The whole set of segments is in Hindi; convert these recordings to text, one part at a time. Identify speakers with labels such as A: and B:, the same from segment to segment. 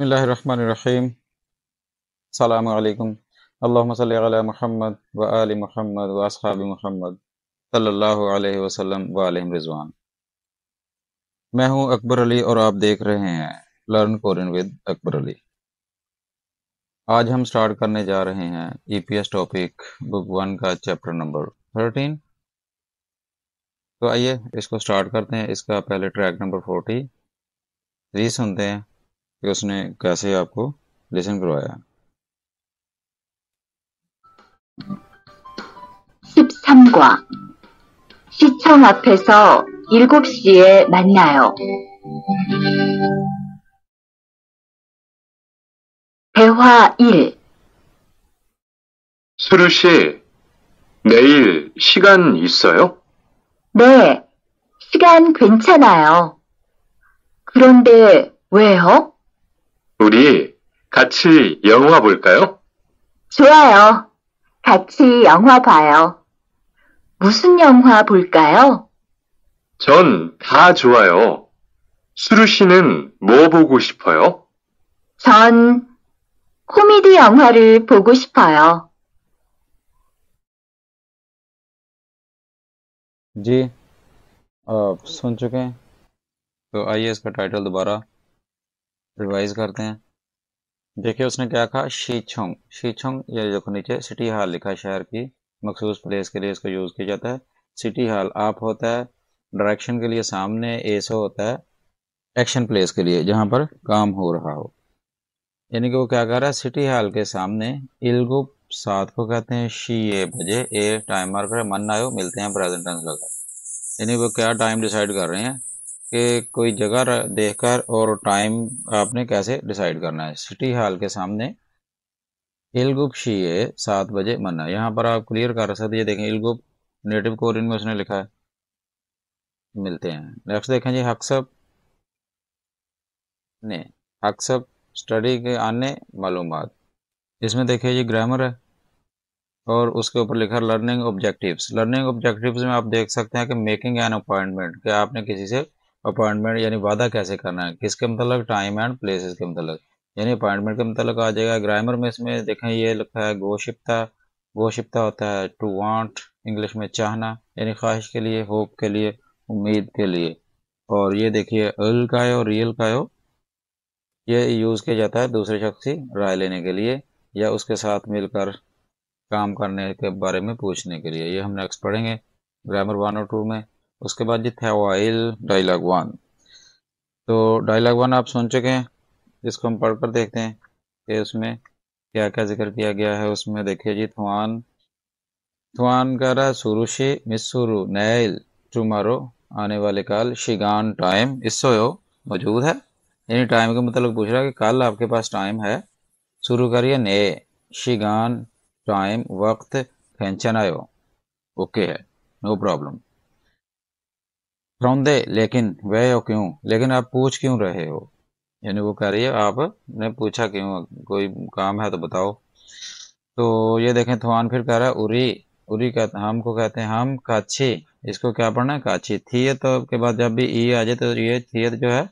A: बसमीम अल्लाम अल्लाम महमद व आल महमद व असहाब अलैहि वसल्लम व वालम रिजवान मैं हूं अकबर अली और आप देख रहे हैं learn Korean with Akbar Ali आज हम स्टार्ट करने जा रहे हैं ईपीएस टॉपिक बुक वन का चैप्टर नंबर थर्टीन तो आइए इसको स्टार्ट करते हैं इसका पहले ट्रैक नंबर फोर्टी जी सुनते हैं उसने कैसे आपको लेसन करवाया 13과 시청 앞에서 7시에 만나요. 대화 1 수루 씨, 내일 시간 있어요? 네, 시간 괜찮아요. 그런데 왜요? 우리 같이 영화 볼까요? 좋아요. 같이 영화 봐요. 무슨 영화 볼까요? 전 다 좋아요. 수루 씨는 뭐 보고 싶어요? 전 코미디 영화를 보고 싶어요. जी अब सुन चुके हैं त रिवाइज करते हैं देखिए उसने क्या कहा शीछोंग शीछोंग ये देखो नीचे सिटी हॉल लिखा है शहर की मखसूस प्लेस के लिए इसको यूज़ किया जाता है सिटी हॉल आप होता है डायरेक्शन के लिए सामने एसो होता है एक्शन प्लेस के लिए जहां पर काम हो रहा हो यानी कि वो क्या कर रहा है सिटी हॉल के सामने इलगुप सात को कहते हैं शी ए बजे ए टाइम मार्कर मन आयो मिलते हैं प्रेजेंट टेंस लगा यानी वो क्या टाइम डिसाइड कर रहे हैं कि कोई जगह देखकर और टाइम आपने कैसे डिसाइड करना है सिटी हॉल के सामने इलगुप है सात बजे मना यहाँ पर आप क्लियर कर सकते ये देखें इलगुप नेटिव कोरियन में उसने लिखा है मिलते हैं नेक्स्ट देखें जी हकसब ने हकसब स्टडी के आने मालूम इसमें देखिए जी ग्रामर है और उसके ऊपर लिखा लर्निंग ऑब्जेक्टिव्स लर्निंग ऑब्जेक्टिव्स में आप देख सकते हैं कि मेकिंग एन अपॉइंटमेंट कि आपने किसी से अपॉइंटमेंट यानी वादा कैसे करना है किसके मतलब टाइम एंड प्लेस के मतलब यानी अपॉइंटमेंट के मतलब आ जाएगा ग्रामर में इसमें देखें ये लिखा है गोशिप्ता गोशिप्ता होता है टू वांट इंग्लिश में चाहना यानी ख्वाहिश के लिए होप के लिए उम्मीद के लिए और ये देखिए अल का हो रियल का हो ये यूज़ किया जाता है दूसरे शख्स की राय लेने के लिए या उसके साथ मिलकर काम करने के बारे में पूछने के लिए ये हम नेक्स्ट पढ़ेंगे ग्रामर वन और टू में उसके बाद ये थेवाइल डायलॉग वन तो डायलॉग वन आप सुन चुके हैं जिसको हम पढ़ कर देखते हैं कि उसमें क्या क्या जिक्र किया गया है उसमें देखिए जी थवान थवान कह रहा है सुरुशे मिसुरु नैल टुमारो आने वाले काल शिगान टाइम इसो मौजूद है यानी टाइम के मतलब पूछ रहा है कि कल आपके पास टाइम है शुरू करिए नए शिगान टाइम वक्त खेचन आयो ओके है नो प्रॉब्लम रौंदे लेकिन वह हो क्यों लेकिन आप पूछ क्यों रहे हो यानी वो कह रही है आपने पूछा क्यों कोई काम है तो बताओ तो ये देखें थवान फिर कह रहा है उरी उरी का हम को कहते हैं हम काछी इसको क्या पढ़ना है काछी थियत तो के बाद जब भी ई आ जाए तो ये थियत जो है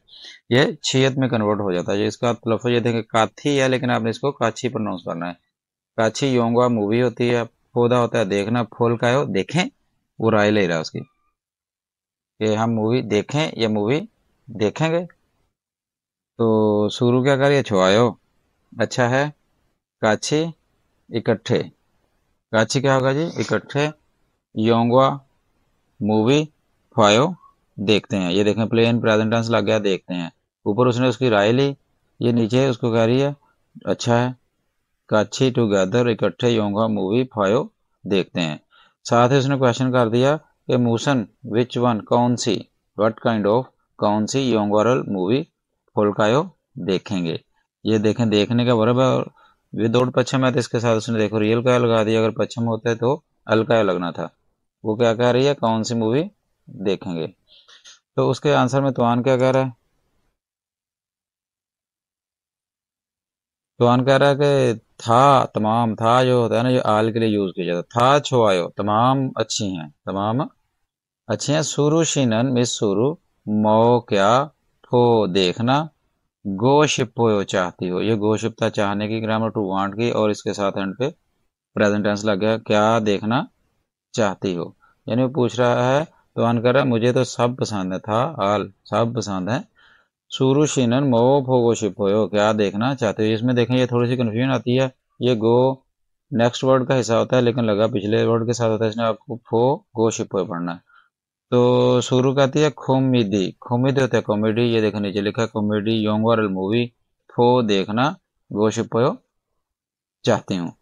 A: ये छियत में कन्वर्ट हो जाता है इसका लफ्ज ये देखें काथी है लेकिन आपने इसको काछी प्रोनाउंस करना है काछी योंगवा मूवी होती है पौधा होता है देखना फूल का हो देखें वो राय ले रहा है उसकी कि हम मूवी देखें ये मूवी देखेंगे तो शुरू क्या करिए छुआयो अच्छा है काछी इकट्ठे काछी क्या होगा जी इकट्ठे योंगवा मूवी फायो देखते हैं ये देखें प्लेन प्रेजेंट टेंस लग गया देखते हैं ऊपर उसने उसकी राय ली ये नीचे उसको कह रही है अच्छा है काछी टुगेदर इकट्ठे योंगवा मूवी फायो देखते हैं साथ ही उसने क्वेश्चन कर दिया emotion विच वन कौन सी वट काइंड ऑफ कौन सी योंग ओरल मूवी फोलकायो देखेंगे ये देखें देखने का वर्ब है और विदाउट पश्चिम है तो इसके साथ उसने देखो रियल का लगा दिया अगर पश्चिम होते है तो अल लगना था वो क्या कह रही है कौन सी मूवी देखेंगे तो उसके आंसर में तुआन क्या कह रहा है तुआन कह रहा है कि था तमाम था जो होता है ना जो आल के लिए यूज़ किया जाता था आयो तमाम अच्छी हैं तमाम अच्छे हैं सुरु शिनन मिस सुरु मो क्या फो देखना गोशिप हो चाहती हो ये था चाहने की ग्रामर टू वांट की और इसके साथ एंड पे प्रेजेंट टेंस लग गया क्या देखना चाहती हो यानी वो पूछ रहा है तो आन कर रहा मुझे तो सब पसंद है था आल सब पसंद है सुरुशीनन मो भोगो शिपोयो क्या देखना चाहते हो इसमें देखें ये थोड़ी सी कन्फ्यूजन आती है ये गो नेक्स्ट वर्ड का हिस्सा होता है लेकिन लगा पिछले वर्ड के साथ होता है इसने आपको फो गो शिपोयो पढ़ना है तो शुरू कहती है खोमिदी खोमिदी होता है कॉमेडी ये देखो नीचे लिखा है कॉमेडी योंगवारल मूवी फो देखना गो शिपोयो चाहती हूँ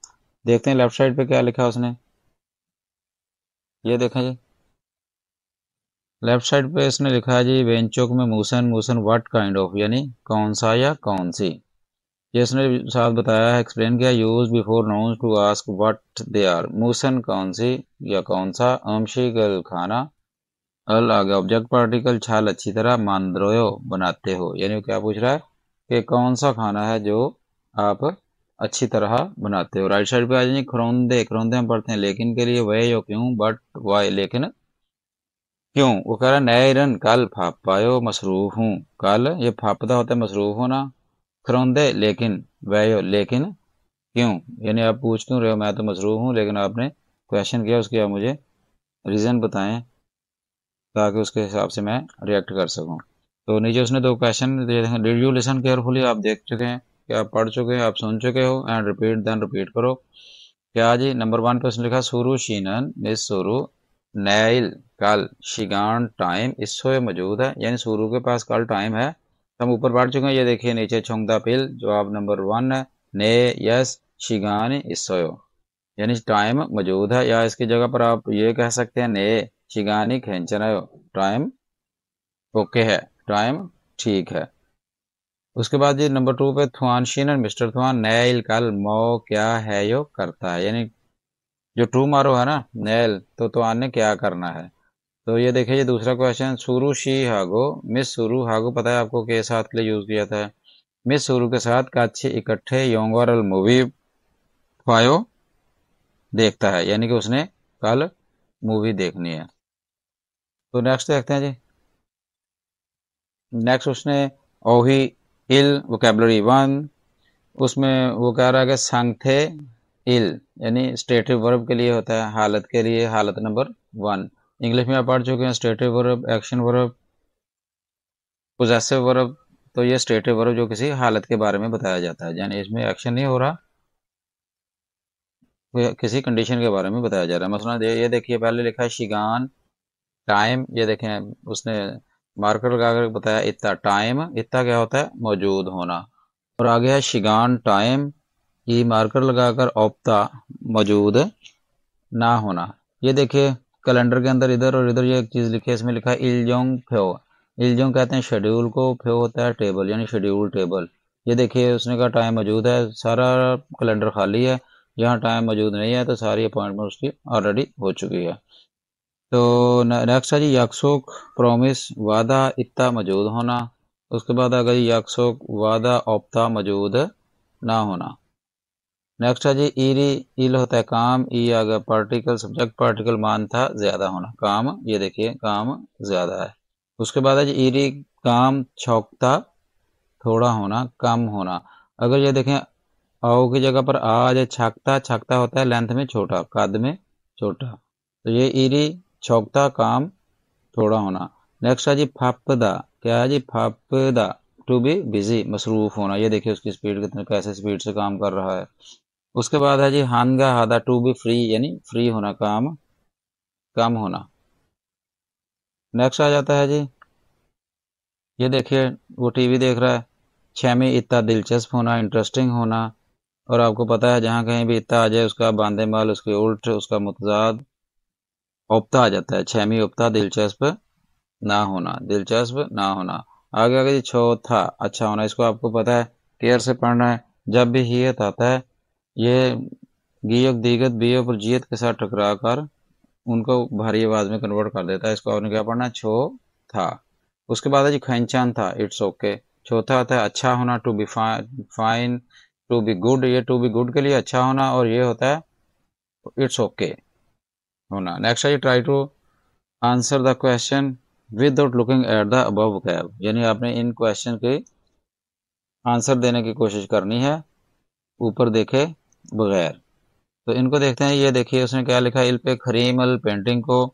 A: देखते हैं लेफ्ट साइड पे क्या लिखा उसने ये देखा जी लेफ्ट साइड पे इसने लिखा है जी वेंचोक में मूसन मूसन व्हाट काइंड ऑफ यानी कौन सा या कौन सी ये इसने साथ बताया है एक्सप्लेन किया used before nouns to ask what they are मूसन कौन सी या कौन सा अमशी गल खाना अल आगे ऑब्जेक्ट पार्टिकल छाल अच्छी तरह मानद्रोयो बनाते हो यानी क्या पूछ रहा है कि कौन सा खाना है जो आप अच्छी तरह बनाते हो राइट साइड पे आ जाइए खरौंदे खरौंदे हम पढ़ते हैं लेकिन के लिए वह यो क्यों बट वाई लेकिन क्यों वो कह रहा नैरन कल पायो मसरूफ हूँ कल ये फापदा होता है मसरूफ होना खरौंदे लेकिन वह लेकिन क्यों यानी आप पूछ क्यों रहे हो मैं तो मसरूफ हूँ लेकिन आपने क्वेश्चन किया उसके आप मुझे रीज़न बताएं ताकि उसके हिसाब से मैं रिएक्ट कर सकूँ तो नीचे उसने दो question did you listen carefully आप देख चुके हैं क्या आप पढ़ चुके हैं आप सुन चुके हो एंड रिपीट देन रिपीट करो क्या जी नंबर वन पे उसने लिखा सुरु शीनन मिस सुरु नैल कल शिगान टाइम इसो में मौजूद है यानी सूर्य के पास कल टाइम है हम ऊपर पढ़ चुके हैं ये देखिए नीचे छोंगदा पिल जवाब नंबर वन है ने यस शिगान इसो यानी टाइम मौजूद है या इसकी जगह पर आप ये कह सकते हैं ने शिगानी खेच रहे टाइम ओके है टाइम ठीक है उसके बाद ये नंबर टू पे थुआन शीन मिस्टर थुआन नैल कल मो क्या है यो करता है यानी जो टू मारो है ना नेल तो तो आने क्या करना है तो ये देखिए ये दूसरा क्वेश्चन सुरु शी हागो मिस सुरु हागो पता है आपको के साथ के लिए यूज किया था मिस सुरु के साथ काछी इकट्ठे योंगल मूवी फायो देखता है यानी कि उसने कल मूवी देखनी है तो नेक्स्ट देखते हैं जी नेक्स्ट उसने ओही इल वोकेबलरी वन उसमें वो कह रहा है कि संगथे इल यानी स्टेटिव वर्ब के लिए होता है हालत के लिए हालत नंबर वन इंग्लिश में आप पढ़ चुके हैं stative verb action verb possessive verb तो ये स्टेटिव वर्ब जो किसी हालत के बारे में बताया जाता है यानी इसमें एक्शन नहीं हो रहा किसी कंडीशन के बारे में बताया जा रहा है मसला ये देखिए पहले लिखा है शिगान टाइम ये देखें उसने मार्कर लगाकर बताया इतना टाइम इतना क्या होता है मौजूद होना और आगे है शिगान टाइम ये मार्कर लगाकर औपता मौजूद ना होना ये देखिए कैलेंडर के अंदर इधर और इधर ये एक चीज़ लिखी है इसमें लिखा है इलजोंग फ्यो इलजोंग कहते हैं शेड्यूल को फ्यो होता है टेबल यानी शेड्यूल टेबल ये देखिए उसने कहा टाइम मौजूद है सारा कैलेंडर खाली है यहाँ टाइम मौजूद नहीं है तो सारी अपॉइंटमेंट उसकी ऑलरेडी हो चुकी है तो नेक्स्ट है जी याकसोक प्रोमिस वादा इत्ता मौजूद होना उसके बाद आ गई यकसोक वादा औपता मौजूद ना होना नेक्स्ट है जी ईरी इल होता है काम ई आ गया पार्टिकल सब्जेक्ट पार्टिकल मान था ज्यादा होना काम ये देखिए काम ज्यादा है उसके बाद है जी ईरी काम छोकता थोड़ा होना कम होना अगर ये देखें आओ की जगह पर आ जाए छाकता छाकता होता है लेंथ में छोटा कद में छोटा तो ये ईरी छौकता काम थोड़ा होना नेक्स्ट है जी फापदा क्या है जी फापदा टू बी बिजी मसरूफ होना ये देखिए उसकी स्पीड कितने कैसे स्पीड से काम कर रहा है उसके बाद है जी हानगा हादा टू बी फ्री यानी फ्री होना काम काम होना नेक्स्ट आ जाता है जी ये देखिए वो टीवी देख रहा है छह में इतना दिलचस्प होना इंटरेस्टिंग होना और आपको पता है जहाँ कहीं भी इतना आ जाए उसका बांधे माल उसके उल्ट उसका मुतजाद उपता आ जाता है छमी उपता दिलचस्प ना होना दिलचस्प ना होना आगे आगे जी छो था अच्छा होना इसको आपको पता है केयर से पढ़ना है जब भी हियत आता है यह गीयक दीगत बीयप और जियत के साथ टकरा कर उनको भारी आवाज में कन्वर्ट कर देता है इसको आपने क्या पढ़ना छो था उसके बाद है जी खैनचान था इट्स ओके चौथा होता है अच्छा होना to be fine to be good ये टू बी गुड के लिए अच्छा होना और ये होता है इट्स ओके okay होना नेक्स्ट है try to answer the question without looking at the above vocab यानी आपने इन क्वेश्चन के आंसर देने की कोशिश करनी है ऊपर देखे बगैर तो इनको देखते हैं ये देखिए उसने क्या लिखा इल पे खरीम अल पेंटिंग को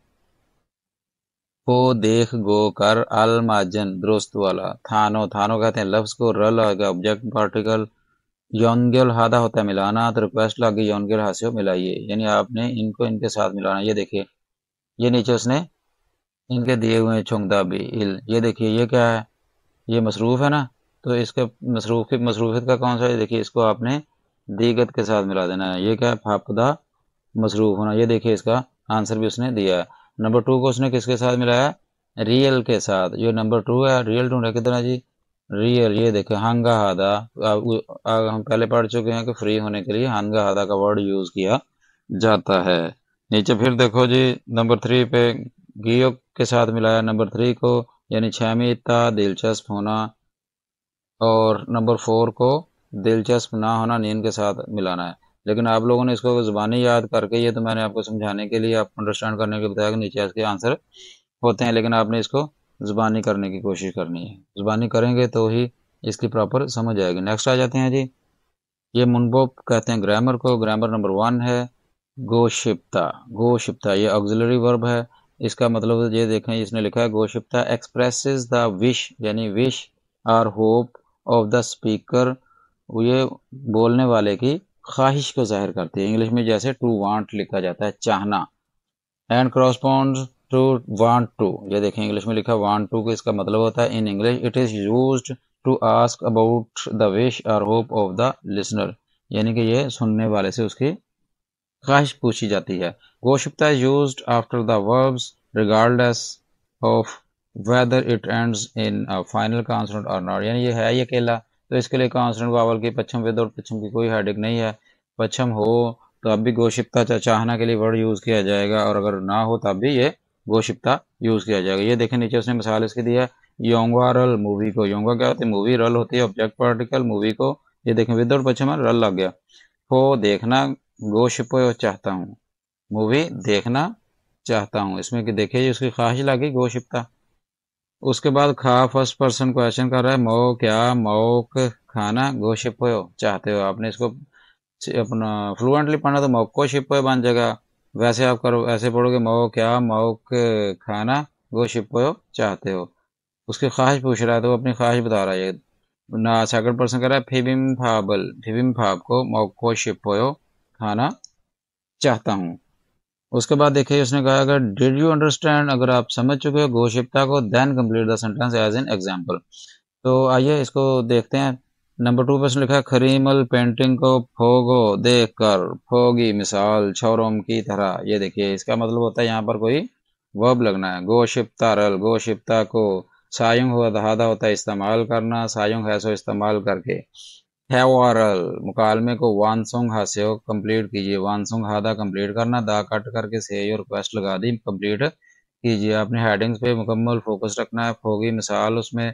A: को देख गो कर अल माजन दुरुस्त वाला थानो थानो कहते हैं लफ्ज़ को रल आएगा ऑब्जेक्ट पार्टिकल यौनगल हादा होता है मिलाना तो रिक्वेस्ट लागे यौनगल हाथ से मिलाइए यानी आपने इनको इनके साथ मिलाना ये देखिए ये नीचे उसने इनके दिए हुए छुंगदा भी इल ये देखिए ये क्या है ये मसरूफ़ है ना तो इसके मसरूफ़ की मसरूफियत का कौन सा है देखिए इसको आपने दीगत के साथ मिला देना है ये क्या है फापदा मसरूफ होना ये देखिए इसका आंसर भी उसने दिया है नंबर टू को उसने किसके साथ मिलाया रियल के साथ ये नंबर टू है रियल ढूंढा कितना जी रियल ये देखे हंगा हादा हम पहले पढ़ चुके हैं कि फ्री होने के लिए हंगा हादा का वर्ड यूज किया जाता है नीचे फिर देखो जी नंबर थ्री पे गियो के साथ मिलाया नंबर थ्री को यानी छहमी दिलचस्प होना और नंबर फोर को दिलचस्प ना होना नींद के साथ मिलाना है लेकिन आप लोगों ने इसको ज़ुबानी याद करके ये तो मैंने आपको समझाने के लिए आपको अंडरस्टैंड करने के बताया कि नीचे इसके आंसर होते हैं लेकिन आपने इसको ज़ुबानी करने की कोशिश करनी है ज़ुबानी करेंगे तो ही इसकी प्रॉपर समझ आएगी नेक्स्ट आ जाते हैं जी ये मुनबो कहते हैं ग्रामर को ग्रामर नंबर वन है गोशिप्ता गोशिप्ता ये ऑक्जिलरी वर्ब है इसका मतलब ये देखें इसने लिखा है गोशिप्ता एक्सप्रेसेस द विश यानी wish or hope of the speaker वो ये बोलने वाले की ख्वाहिश को जाहिर करती है इंग्लिश में जैसे टू वांट लिखा जाता है चाहना and correspond to want to ये देखें इंग्लिश में लिखा वांट टू को इसका मतलब होता है in English it is used to ask about the wish और होप ऑफ द लिसनर यानी कि ये सुनने वाले से उसकी ख्वाहिश पूछी जाती है गोशुप्ता is used after the verbs regardless of whether it end in final consonant और नॉट यानी ये है ये अकेला तो इसके लिए कॉन्सटेंट वावल की पच्छम विद और पश्चम की कोई हेडिक नहीं है पच्छम हो तो अब भी गोशिप्ता चाहना के लिए वर्ड यूज़ किया जाएगा और अगर ना हो तब तो भी ये गोशिप्ता यूज़ किया जाएगा ये देखें नीचे उसने मिसाल इसकी दिया है योंगा रल मूवी को योंगा क्या होती है मूवी रल होती है ऑब्जेक्ट पार्टिकल मूवी को ये देखें विद और पश्चिम रल लग गया हो देखना गोशिप चाहता हूँ मूवी देखना चाहता हूँ इसमें देखिए उसकी ख्वाहिश लगी गोशिप्ता उसके बाद खा फर्स्ट पर्सन क्वेश्चन कर रहा है मो क्या मोक खाना गो शिपो चाहते हो आपने इसको अपना फ्लुएंटली पढ़ना तो मोको शिपो बन जाएगा वैसे आप करो ऐसे पढ़ोगे मो क्या मोक खाना गो शिपो चाहते हो उसकी ख्वाहिश पूछ रहा है तो वो अपनी ख्वाहिश बता रहा है ना सेकंड पर्सन कर रहा है फिबिम फाबल फिबिम फाब को मोको शिपोयो खाना चाहता हूँ उसके बाद देखिए उसने कहा अगर डिड यू अंडरस्टैंड अगर आप समझ चुके हो गोशिप्ता को then complete the sentence as an example तो आइए इसको देखते हैं नंबर टू पर लिखा लिखा खरीमल पेंटिंग को फोगो देख कर फोगी मिसाल छोरोम की तरह ये देखिए इसका मतलब होता है यहाँ पर कोई वर्ब लगना है गोशिप्ता रल गोशिप्ता को सायुंग हुआ दहादा होता है इस्तेमाल करना सायुंग है सो इस्तेमाल करके हैवारल मुकालमे को वानसोंग से कंप्लीट कीजिए वानसोंग हादा कंप्लीट करना दा कट करके से और रिक्वेस्ट लगा दी कंप्लीट कीजिए आपने हेडिंग्स पे मुकम्मल फोकस रखना है होगी मिसाल उसमें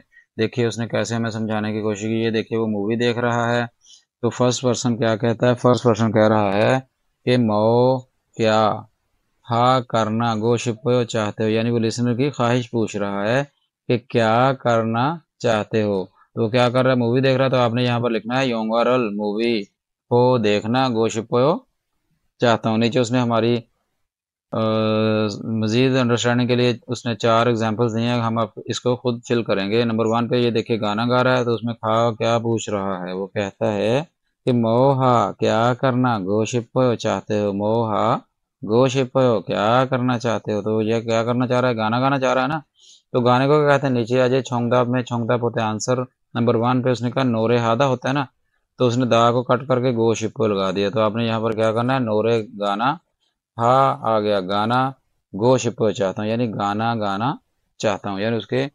A: देखिए उसने कैसे हमें समझाने की कोशिश की ये देखिए वो मूवी देख रहा है तो फर्स्ट पर्सन क्या कहता है फर्स्ट पर्सन कह रहा है कि मो क्या हा करना गो शिपो चाहते हो यानी वो लिसनर की ख्वाहिश पूछ रहा है कि क्या करना चाहते हो तो क्या कर रहा है मूवी देख रहा है तो आपने यहाँ पर लिखना है योंगारल मूवी को देखना गोशिपो चाहता हूँ नीचे उसने हमारी मज़ीद अंडरस्टैंडिंग के लिए उसने चार एग्जांपल्स दिए हैं हम आप इसको खुद फिल करेंगे नंबर वन पे ये देखिए गाना गा रहा है तो उसमें खा क्या पूछ रहा है वो कहता है कि मोहा क्या करना गोशिपो चाहते हो मोहा गोशिपो क्या करना चाहते हो तो ये क्या करना चाह रहा है गाना गाना चाह रहा है ना तो गाने को क्या कहते हैं नीचे आज जाए छोंगदाप में छोंगदाप होते आंसर नंबर वन पे उसने कहा नोरे हादा होता है ना तो उसने दा को कट करके गो शिप को लगा दिया तो आपने यहाँ पर क्या करना है नोरे गाना हा आ गया गाना गो शिप चाहता हूँ यानी गाना गाना चाहता हूँ यानी उसके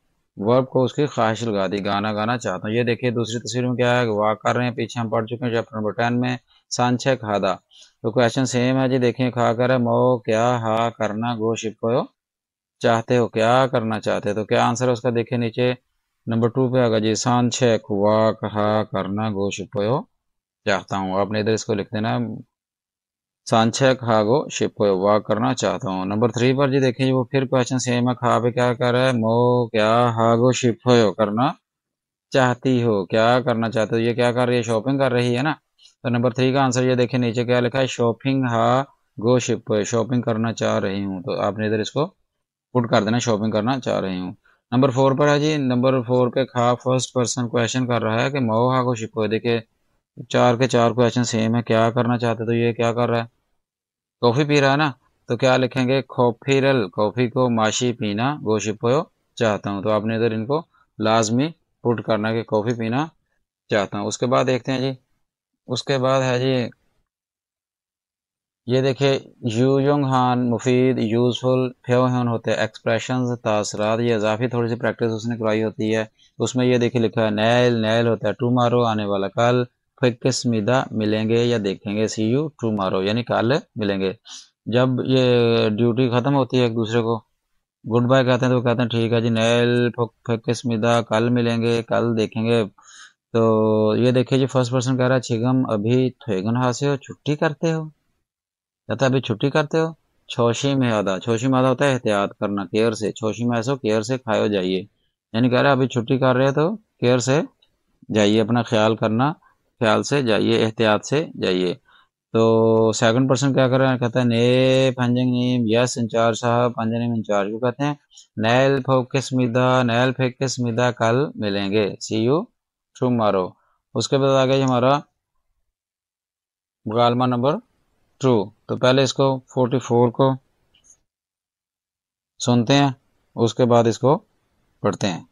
A: वर्ब को उसकी ख्वाहिश लगा दी गाना गाना चाहता हूँ ये देखिए दूसरी तस्वीर में क्या है वाक कर रहे हैं पीछे हम पढ़ चुके हैं चैप्टर नंबर टेन में सांछे खादा तो क्वेश्चन सेम है जी देखिए खा कर मो क्या हा करना गो शिप चाहते हो क्या करना चाहते हो तो क्या आंसर है उसका देखिए नीचे नंबर टू पे आगा जी सान छः खुआ कहा करना गो शिपोयो चाहता हूँ आपने इधर इसको लिख देना सान छः खा गो शिपोयो वा करना चाहता हूँ नंबर थ्री पर जी देखिए वो फिर क्वेश्चन सेम है खा पे क्या कर रहा है मो क्या हा गो शिपोयो करना चाहती हो क्या करना चाहते हो ये क्या कर रही है शॉपिंग कर रही है ना तो नंबर थ्री का आंसर ये देखिए नीचे क्या लिखा है शॉपिंग हा गो शिप शॉपिंग करना चाह रही हूँ तो आपने इधर इसको पुट कर देना शॉपिंग करना चाह रही हूँ नंबर फोर पर है जी नंबर फोर पे खा फर्स्ट पर्सन क्वेश्चन कर रहा है कि हा को शिको देखे चार के चार क्वेश्चन सेम है क्या करना चाहते तो ये क्या कर रहा है कॉफ़ी पी रहा है ना तो क्या लिखेंगे कॉफ़ी रल कॉफ़ी को माशी पीना वो शिपो चाहता हूँ तो आपने इधर इनको लाजमी पुट करना कि कॉफ़ी पीना चाहता हूँ उसके बाद देखते हैं जी उसके बाद है जी ये देखिए यूजोंग हान मुफीद यूज़फुल फ्योहन होते हैं एक्सप्रेशन तासरात ये इजाफी थोड़ी सी प्रैक्टिस उसने करवाई होती है उसमें ये देखिए लिखा है नैल नैल होता है टुमारो आने वाला कल फिर मिदा मिलेंगे या देखेंगे सी यू मारो यानी कल मिलेंगे जब ये ड्यूटी ख़त्म होती है एक दूसरे को गुड बाय कहते हैं तो कहते हैं ठीक है जी नैल मिदा कल मिलेंगे कल देखेंगे तो ये देखिए जी फर्स्ट पर्सन कह रहा है छिगम अभी थेगन हासे हो छुट्टी करते हो कहते तो अभी छुट्टी करते हो छोशी में आदा छोशी में होता है एहतियात करना केयर से छोशी में ऐसा केयर से खाए जाइए यानी कह रहे अभी छुट्टी कर रहे हो तो केयर से जाइए अपना ख्याल करना ख्याल से जाइए एहतियात से जाइए तो सेकंड पर्सन क्या कर रहे हैं कहता है ने पंजिंग नीम यस इंचार्ज साहब पंजिंग इंचार्ज को कहते हैं नैल के मिदा नैल के मिदा कल मिलेंगे सी यू मारो उसके बाद आ गया हमारा मुकालमा नंबर ट्रू तो पहले इसको 44 को सुनते हैं उसके बाद इसको पढ़ते हैं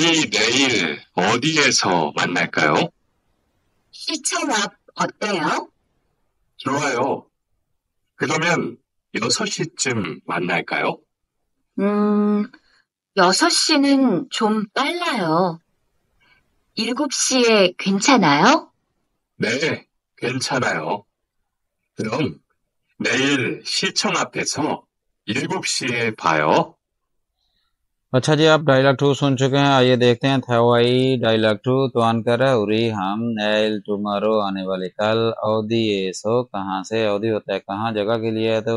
A: 대 내일 어디에서 만날까요? 시청 앞 어때요? 좋아요. 그러면 6시쯤 만날까요? 음, 6시는 좀 빨라요. 7시에 괜찮아요? 네, 괜찮아요. 그럼 내일 시청 앞에서 7시에 봐요. अच्छा जी आप डायलॉग टू सुन चुके हैं आइए देखते हैं थवाई डायलॉग टू तो अनकर उरी हम नैल टुमारो आने वाले कल अवधि एसो कहाँ से अवधि होता है कहाँ जगह के लिए है तो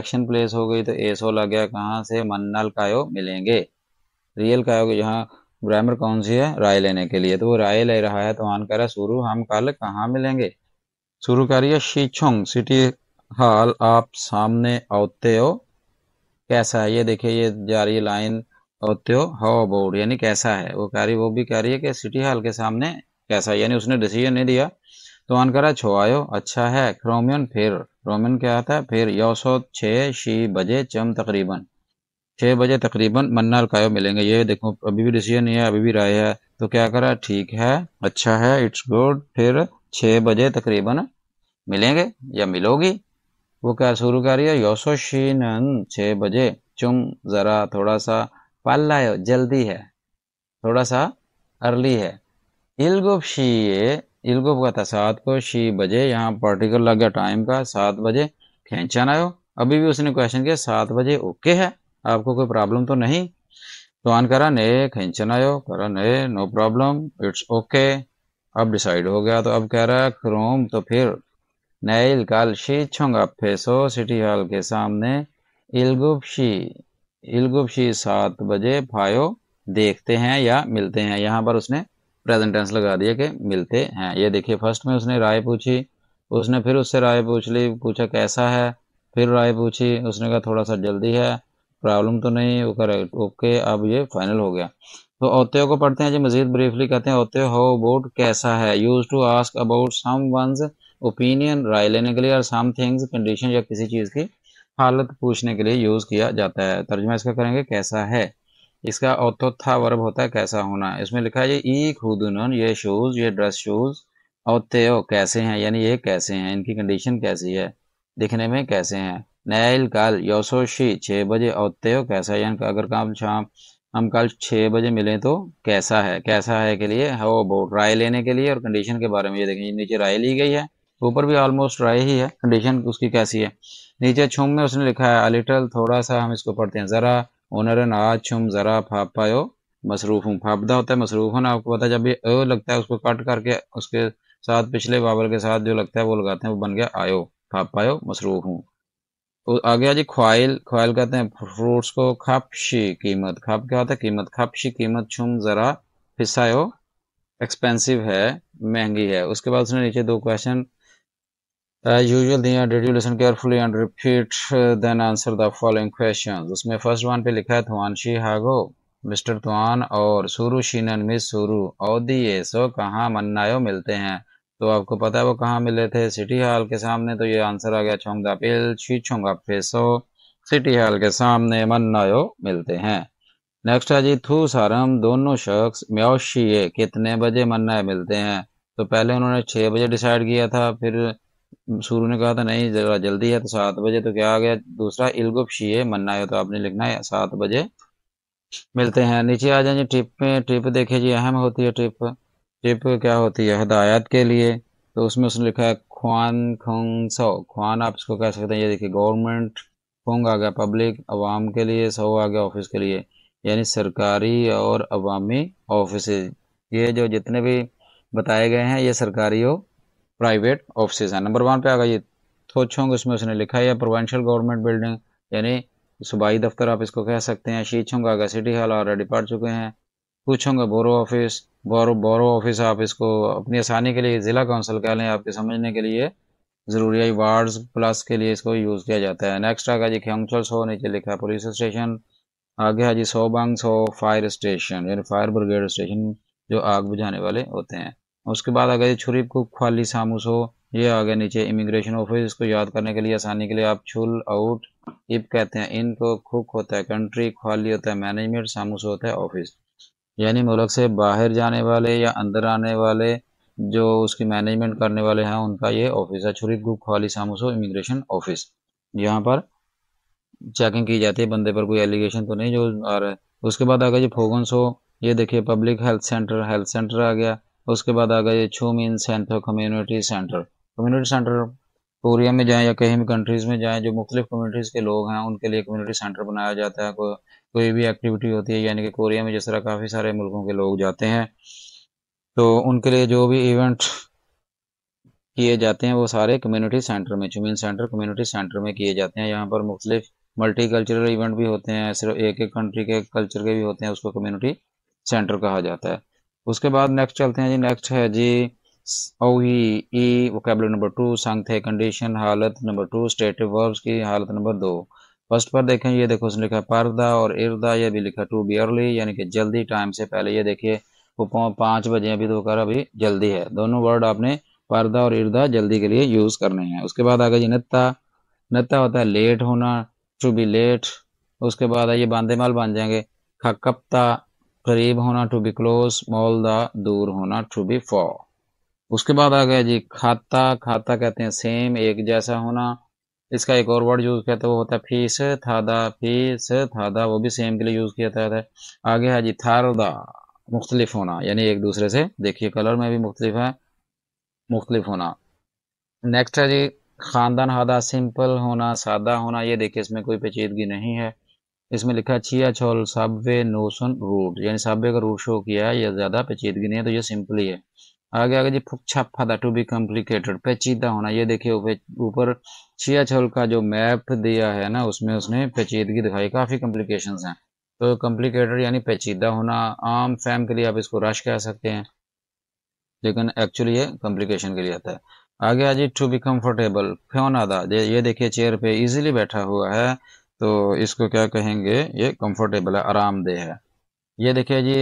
A: एक्शन प्लेस हो गई तो एसो लग गया कहाँ से मन्नल कायो मिलेंगे रियल कायो यहाँ ग्रामर कौन सी है राय लेने के लिए तो वो राय ले रहा है तो मान कह रहा है शुरू हम कल कहाँ मिलेंगे शुरू है शीछोंग सिटी हाल आप सामने आते हो कैसा है ये देखिए ये जा रही लाइन आते हो हाउ अबाउट यानी कैसा है वो कह रही वो भी कह रही है कि सिटी हॉल के सामने कैसा है यानी उसने डिसीजन नहीं दिया तो मान कह रहा है छोआयो अच्छा है क्रोमियन फिर क्रोमियन क्या आता है फिर यौ सौ शी बजे चम तकरीबन छः बजे तकरीबन मन्ना और कायो मिलेंगे ये देखो अभी भी डिसीजन नहीं है अभी भी राय है तो क्या करा ठीक है अच्छा है इट्स गुड फिर छः बजे तकरीबन मिलेंगे या मिलोगी वो क्या शुरू कर रही है योसो शीनन छः बजे चुम ज़रा थोड़ा सा पाल लाओ जल्दी है थोड़ा सा अर्ली है इलगुप शी इलगुप का था सात को शी बजे यहाँ पर्टिकुलर लग गया टाइम का सात बजे खेचन आयो अभी भी उसने क्वेश्चन किया सात बजे ओके है आपको कोई प्रॉब्लम तो नहीं तो आन करा ने खींचना आयो करा ने नो प्रॉब्लम इट्स ओके अब डिसाइड हो गया तो अब कह रहा क्रोम तो फिर नैल काल शी छोंगा फेसो सिटी हॉल के सामने इलगुबशी इलगुबशी सात बजे फायो देखते हैं या मिलते हैं यहाँ पर उसने प्रेजेंट टेंस लगा दिया कि मिलते हैं ये देखिए फर्स्ट में उसने राय पूछी उसने फिर उससे राय पूछ ली पूछा कैसा है फिर राय पूछी उसने कहा थोड़ा सा जल्दी है प्रॉब्लम तो नहीं वो करेक्ट ओके अब ये फाइनल हो गया तो औत्यो को पढ़ते हैं जी मजीद ब्रीफली कहते हैं औत्यो हाउ अबाउट कैसा है used to ask about someone's opinion राय लेने के लिए और सम थिंग्स कंडीशन या किसी चीज़ की हालत पूछने के लिए यूज़ किया जाता है तर्जमा इसका करेंगे कैसा है इसका औतोथा वर्ब होता है कैसा होना इसमें लिखा है ये ई खुदन ये शूज़ ये ड्रेस शूज़ औत्यो कैसे हैं यानी ये कैसे हैं इनकी कंडीशन कैसी है दिखने में कैसे हैं नैल काल यौसोशी छः बजे औते हो कैसा है यानी अगर काम शाम हम कल छः बजे मिलें तो कैसा है कैसा है के लिए हो हाँ, वो राय लेने के लिए और कंडीशन के बारे में ये देखें नीचे राय ली गई है ऊपर भी ऑलमोस्ट राय ही है कंडीशन उसकी कैसी है नीचे छुम में उसने लिखा है अलिटल थोड़ा सा हम इसको पढ़ते हैं ज़रा ओनर नाज छुम ज़रा फाप पायो मसरूफ हूँ फापदा होता है मसरूफ होना आपको पता है जब ये ओ लगता है उसको कट करके उसके साथ पिछले बाबर के साथ जो लगता है वो लगाते हैं वो बन गया आयो फापायो मसरूफ हूँ आ गया जी ख्वाइल ख्वाइल कहते हैं फ्रूट्स को खपशी कीमत खप क्या होता है कीमत खपशी कीमत छुम जरा फिसायो एक्सपेंसिव है महंगी है उसके बाद उसने नीचे दो क्वेश्चन यूजुअल uh, दिया did you listen carefully and repeat then answer the following question उसमें फर्स्ट वन पे लिखा है तुआनशी हागो मिस्टर तुआन और सुरु शीनन मिस सुरु और दी ये सो कहाँ मन्नायो मिलते हैं तो आपको पता है वो कहाँ मिले थे सिटी हॉल के सामने तो ये आंसर आ गया छोंगदा पिल छी छोंगा फेसो सिटी हॉल के सामने मन्नायो मिलते हैं नेक्स्ट है जी थू सारम दोनों शख्स म्योशिए कितने बजे मन्नाए मिलते हैं तो पहले उन्होंने छः बजे डिसाइड किया था फिर सूर्य ने कहा था नहीं जरा जल्दी है तो सात बजे तो क्या आ गया दूसरा इलगुप शीए मन्नायो तो आपने लिखना है सात बजे मिलते हैं नीचे आ जाए जी ट्रिप में ट्रिप देखे जी अहम होती है ट्रिप टिप क्या होती है हदायत के लिए तो उसमें उसने लिखा है खुआन खुंग सौ खुआन आप इसको कह सकते हैं ये देखिए गवर्नमेंट खुंग आ गया पब्लिक अवाम के लिए सौ आ गया ऑफिस के लिए यानी सरकारी और अवामी ऑफिस ये जो जितने भी बताए गए हैं ये सरकारी और प्राइवेट ऑफिस हैं नंबर वन पे आ गया ये थोछोंग उसमें उसने लिखा है प्रोवेंशल गवर्नमेंट बिल्डिंग यानी सूबाई दफ्तर आप इसको कह सकते हैं आ आगा सिटी हॉल ऑलरेडी पढ़ चुके हैं पूछोंगे बोरो ऑफिस बोरो बोरो ऑफिस आप इसको अपनी आसानी के लिए ज़िला काउंसिल कह लें आपके समझने के लिए ज़रूरी वार्ड्स प्लस के लिए इसको यूज़ किया जाता है नेक्स्ट आगे जी खेंगचल सो नीचे लिखा है पुलिस स्टेशन आगे है जी सोबंग सो फायर स्टेशन यानी फायर ब्रिगेड स्टेशन जो आग बुझाने वाले होते हैं उसके बाद आगे जी छुरी को खाली सामूस हो ये आगे नीचे इमिग्रेशन ऑफिस इसको याद करने के लिए आसानी के लिए आप छुल आउट इप कहते हैं इनको खुक होता है कंट्री खाली होता है मैनेजमेंट सामूस होता है ऑफिस यानी मुल्क से बाहर जाने वाले या अंदर आने वाले जो उसकी मैनेजमेंट करने वाले हैं उनका ये ऑफिस है छुरी ग्रुप खाली सामोसो इमिग्रेशन ऑफिस यहाँ पर चेकिंग की जाती है बंदे पर कोई एलिगेशन तो नहीं जो और उसके बाद आ गया जी फोगन सो ये देखिए public health centre health centre आ गया उसके बाद आ गया ये छू मीन centre community centre community centre Korea में जाएँ या कहीं भी कंट्रीज़ में जाएँ जो मुख्तलिफ कम्यूनिटीज़ के लोग हैं उनके लिए कम्युनिटी सेंटर बनाया जाता है को, कोई भी एक्टिविटी होती है यानी कि कोरिया में जिस तरह काफ़ी सारे मुल्कों के लोग जाते हैं तो उनके लिए जो भी इवेंट किए जाते हैं वो सारे कम्युनिटी सेंटर में चुमिन सेंटर कम्युनिटी सेंटर में किए जाते हैं यहाँ पर मुख्तलिफ मल्टी कल्चरल इवेंट भी होते हैं सिर्फ एक एक कंट्री के कल्चर के भी होते हैं उसको कम्युनिटी सेंटर कहा जाता है उसके बाद नेक्स्ट चलते हैं जी नेक्स्ट है जी ओ ई ई वोकेबलरी नंबर टू संघ थे कंडीशन हालत नंबर टू स्टेटिव वर्ब्स की हालत नंबर दो फर्स्ट पर देखें ये देखो उसने लिखा पर्दा और इर्दा ये भी लिखा टू बी अर्ली यानी कि जल्दी टाइम से पहले ये देखिए वो पाँच बजे अभी तो कर अभी जल्दी है दोनों वर्ड आपने पर्दा और इर्दा जल्दी के लिए यूज़ करने हैं उसके बाद आगे जी नत्ता नत्ता होता है लेट होना टू बी लेट उसके बाद ये बांधे माल बन जाएंगे खकपता करीब होना टू बी क्लोज मॉल दूर होना टू बी फॉर उसके बाद आ गया जी खाता खाता कहते हैं सेम एक जैसा होना इसका एक और वर्ड यूज़ कहते हैं वो होता है फीस थादा फीस थादा वो भी सेम के लिए यूज़ किया जाता है आगे है जी थारदा मुख्तलिफ होना यानी एक दूसरे से देखिए कलर में भी मुख्तलिफ है मुख्तलिफ होना नेक्स्ट है जी ख़ानदान हादा सिंपल होना सादा होना ये देखिए इसमें कोई पेचीदगी नहीं है इसमें लिखा है छिया छोल साबवे नोसन रूट यानी सब्वे का रूट शो किया है ये ज़्यादा पेचीदगी नहीं है तो ये सिंपल ही है आगे आगे जी फुक्छा था टू बी कॉम्प्लिकेटेड पेचीदा होना ये देखिए ऊपर छिया छल का जो मैप दिया है ना उसमें उसने पेचीदगी दिखाई काफ़ी कॉम्प्लिकेशन हैं तो कॉम्प्लिकेटेड यानी पेचीदा होना आम फैम के लिए आप इसको रश कह सकते हैं लेकिन एक्चुअली ये कॉम्प्लिकेशन के लिए आता है आगे आज जी टू बी कम्फर्टेबल फ्योन आदा ये देखिए चेयर पे इजीली बैठा हुआ है तो इसको क्या कहेंगे ये कम्फर्टेबल है आरामदेह है ये देखिए जी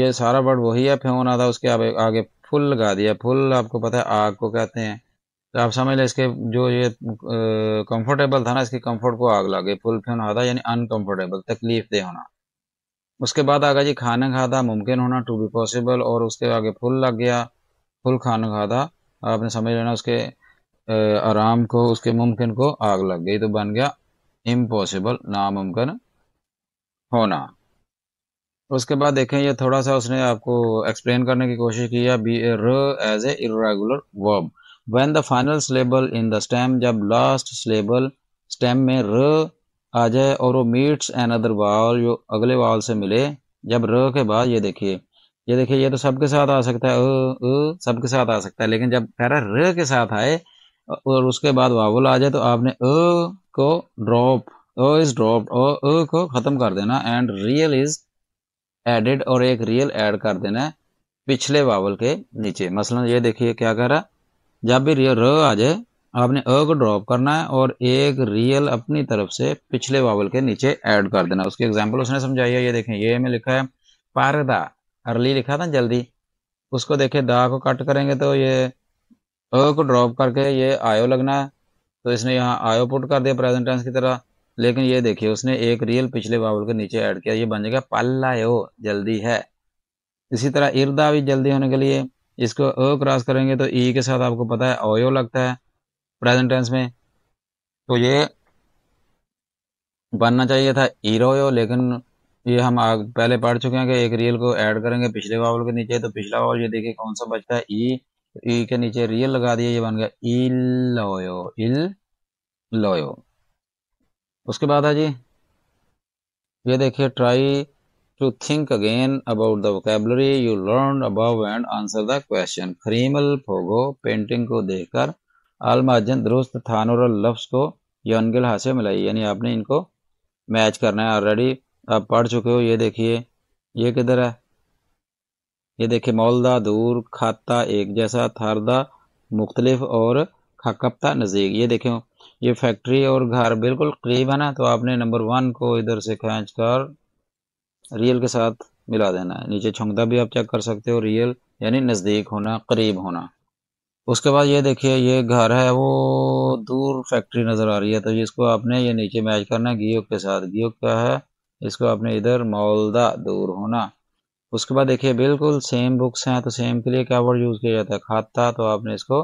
A: ये सारा वर्ड वही है आदा उसके आगे फुल लगा दिया फुल आपको पता है आग को कहते हैं तो आप समझ लें इसके जो ये कंफर्टेबल था ना इसकी कंफर्ट को आग लगे फुल फ्यून हादा यानी अनकंफर्टेबल तकलीफ दे होना उसके बाद आगा जी खाना खादा मुमकिन होना टू बी पॉसिबल और उसके आगे फुल लग गया फुल खाना खादा आपने समझ लेना उसके आराम को उसके मुमकिन को आग लग गई तो बन गया इम्पॉसिबल नामुमकिन होना उसके बाद देखें ये थोड़ा सा उसने आपको एक्सप्लेन करने की कोशिश किया बी ए र as a irregular verb when the final syllable in the stem जब लास्ट स्लेबल स्टेम में र आ जाए और वो मीट्स एन अदर वाल जो अगले वाल से मिले जब र के बाद ये देखिए ये देखिए ये तो सबके साथ आ सकता है अ सबके साथ आ सकता है लेकिन जब पैरा र के साथ आए और उसके बाद वावल आ जाए तो आपने अ को ड्रॉप अ इज ड्रॉप अ को ख़त्म कर देना एंड रियल इज़ एडेड और एक रियल ऐड कर देना है पिछले वावल के नीचे मसलन ये देखिए क्या कह रहा है जब भी रियल र आ जाए आपने अ को ड्रॉप करना है और एक रियल अपनी तरफ से पिछले वावल के नीचे ऐड कर देना उसकी एग्जाम्पल उसने समझाई है ये देखें ये में लिखा है पारदा अर्ली लिखा था जल्दी उसको देखे दा को कट करेंगे तो ये अ को ड्रॉप करके ये आयो लगना है तो इसने यहाँ आयो पुट कर दिया प्रेजेंट टेंस की तरह लेकिन ये देखिए उसने एक रियल पिछले वावल के नीचे ऐड किया ये बन जाएगा पल्ला जल्दी है इसी तरह इर्दा भी जल्दी होने के लिए इसको अ क्रॉस करेंगे तो ई e के साथ आपको पता है ओयो लगता है प्रेजेंट टेंस में तो ये बनना चाहिए था ईरोयो लेकिन ये हम आग पहले पढ़ चुके हैं कि एक रियल को ऐड करेंगे पिछले वावल के नीचे तो पिछला वावल ये देखिए कौन सा बचता है ई e, ई e के नीचे रियल लगा दिया ये बन गया इल लोयो इल लोयो उसके बाद है जी ये देखिए try to think again about the vocabulary you learn above and answer the question खरीमल फोगो पेंटिंग को देखकर अलमाजन दुरुस्त थान लफ्स को यौनगिल से मिलाई यानी आपने इनको मैच करना है ऑलरेडी आप पढ़ चुके हो ये देखिए ये किधर है ये देखिए मौलदा दूर खाता एक जैसा थारदा मुख्तलिफ और खकपता नज़ीक ये देखें ये फैक्ट्री और घर बिल्कुल करीब है ना तो आपने नंबर वन को इधर से खींच कर रियल के साथ मिला देना है नीचे छुंगदा भी आप चेक कर सकते हो रियल यानी नज़दीक होना करीब होना उसके बाद ये देखिए ये घर है वो दूर फैक्ट्री नज़र आ रही है तो इसको आपने ये नीचे मैच करना है गियोग के साथ गियोग क्या है इसको आपने इधर मौलदा दूर होना उसके बाद देखिए बिल्कुल सेम बुक्स हैं तो सेम के लिए क्या वर्ड यूज़ किया जाता है खाता तो आपने इसको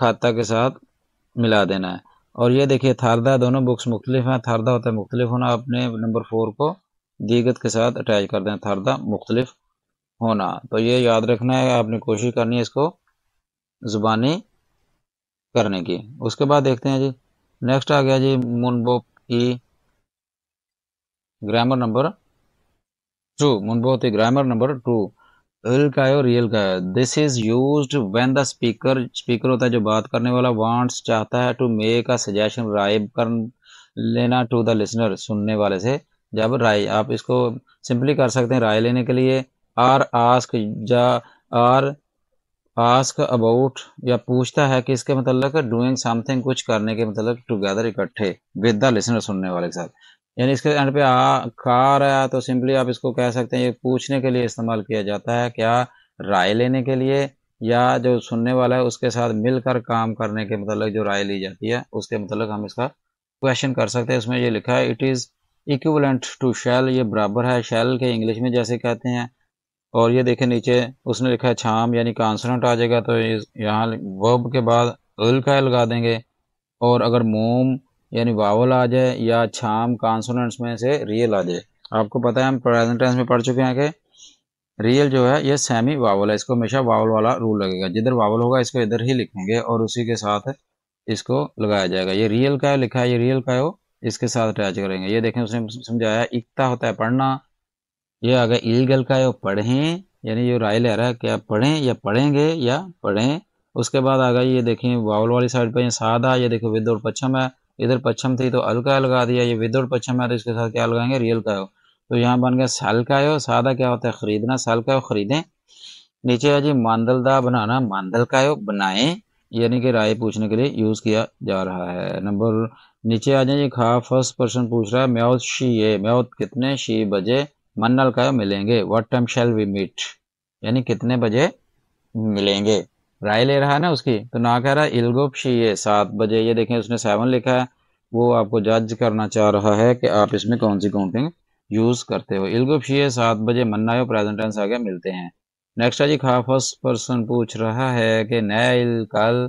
A: खाता के साथ मिला देना है और ये देखिए थारदा दोनों बुक्स मुख्तलिफ हैं थारदा होता है मुख्तलिफ होना अपने नंबर फोर को दीगत के साथ अटैच कर दें थारदा मुख्तलिफ होना तो ये याद रखना है आपने कोशिश करनी है इसको ज़ुबानी करने की उसके बाद देखते हैं जी नेक्स्ट आ गया जी मुनबो की ग्रामर नंबर टू मुनबो ग्रामर नंबर टू विल का है और रियल का है this is used when the speaker speaker होता है जो बात करने वाला वांट्स चाहता है टू मेक अ सजेशन राय कर लेना टू द लिसनर सुनने वाले से जब राय आप इसको सिंपली कर सकते हैं राय लेने के लिए आर आस्क जा आर आस्क अबाउट या पूछता है कि इसके मतलब डूइंग समथिंग कुछ करने के मतलब टुगेदर इकट्ठे विद द लिसनर सुनने वाले के साथ यानी इसके एंड पे आ कार आया तो सिंपली आप इसको कह सकते हैं ये पूछने के लिए इस्तेमाल किया जाता है क्या राय लेने के लिए या जो सुनने वाला है उसके साथ मिलकर काम करने के मतलब जो राय ली जाती है उसके मतलब हम इसका क्वेश्चन कर सकते हैं इसमें ये लिखा है it is equivalent to shall ये बराबर है शैल के इंग्लिश में जैसे कहते हैं और ये देखें नीचे उसने लिखा है छाम यानी कॉन्सनेंट आ जाएगा तो यहाँ वर्ब के बाद अल का लगा देंगे और अगर मोम यानी वावल आ जाए या छाम कॉन्सोनेंट्स में से रियल आ जाए आपको पता है हम प्रेजेंट टेंस में पढ़ चुके हैं कि रियल जो है ये सेमी वावल है इसको हमेशा वावल वाला रूल लगेगा जिधर वावल होगा इसको इधर ही लिखेंगे और उसी के साथ इसको लगाया जाएगा ये रियल का है लिखा है ये रियल का है वो इसके साथ अटैच करेंगे ये देखें उसने समझाया इकता होता है पढ़ना ये आ गया ईगल का है वो पढ़ें यानी ये राय ले रहा है क्या पढ़ें या पढ़ेंगे या पढ़ें उसके बाद आ गया ये देखें वावल वाली साइड पर ये सादा ये देखो विद और पच्छम है इधर पश्चिम थी तो अलकाय लगा दिया ये विदुर पश्चिम है तो इसके साथ क्या लगाएंगे रियल का हो तो यहाँ बन गया साल का हो सादा क्या होता है खरीदना साल का हो खरीदें नीचे है जी मांदलदा बनाना मांदल का हो यानी कि राय पूछने के लिए यूज़ किया जा रहा है नंबर नीचे आ जाए खा फर्स्ट पर्सन पूछ रहा है म्यौत शी ए म्यौत कितने शी बजे मन्नल का मिलेंगे what time shall we meet यानी कितने बजे मिलेंगे राय ले रहा है ना उसकी तो ना कह रहा इलगुप शी ये सात बजे ये देखें उसने सेवन लिखा है वो आपको जज करना चाह रहा है कि आप इसमें कौन सी काउंटिंग यूज़ करते हो इलगुप शी ये सात बजे मन्ना प्रेजेंट टेंस आ गया मिलते हैं नेक्स्ट है जी खा फर्स्ट पर्सन पूछ रहा है कि नैल कल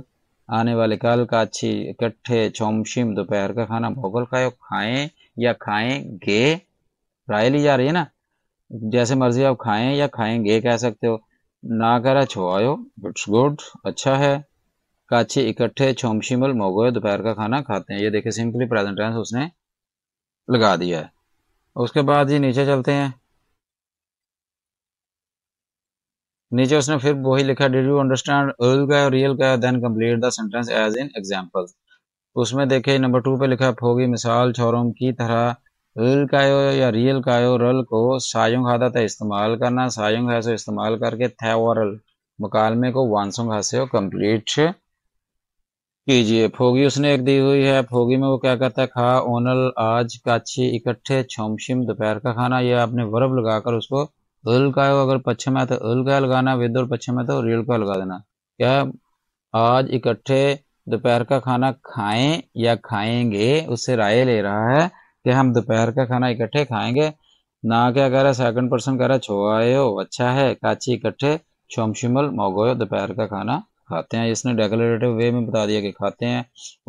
A: आने वाले कल का अच्छी इकट्ठे छोमशिम दोपहर का खाना भोगल खाए खाएं या गे राय ली जा रही है ना जैसे मर्जी आप खाएं या खाएंगे कह सकते हो नागरा छो आयो इट्स गुड अच्छा है काचे इकट्ठे छोमशिमल मोगोए दोपहर का खाना खाते हैं ये देखे सिंपली प्रेजेंट टेंस उसने लगा दिया है उसके बाद ये नीचे चलते हैं नीचे उसने फिर वही लिखा डिड यू अंडरस्टैंड अर्ल का और रियल का then complete the sentence as in example उसमें देखे नंबर टू पे लिखा होगी मिसाल छोरों की तरह रल का या रियल का रल को सायुंग हादा था इस्तेमाल करना सायुंग हासो इस्तेमाल करके वरल मुकालमे को वानसुंग हास्यो कंप्लीट कीजिए फोगी उसने एक दी हुई है फोगी में वो क्या कहता है खा ओनल आज काछी इकट्ठे छमशिम दोपहर का खाना ये आपने वर्ब लगाकर उसको अल का अगर पश्चिम है तो अल का लगाना वेद और पश्चिम है तो रियल का लगा देना क्या आज इकट्ठे दोपहर का खाना खाएं या खाएंगे उससे राय ले रहा है कि हम दोपहर का खाना इकट्ठे खाएंगे ना क्या कह रहा सेकंड पर्सन कह रहा छोआयो अच्छा है काची इकट्ठे शिमल मोगोयो दोपहर का खाना खाते हैं इसने डेकोरेटिव वे में बता दिया कि खाते हैं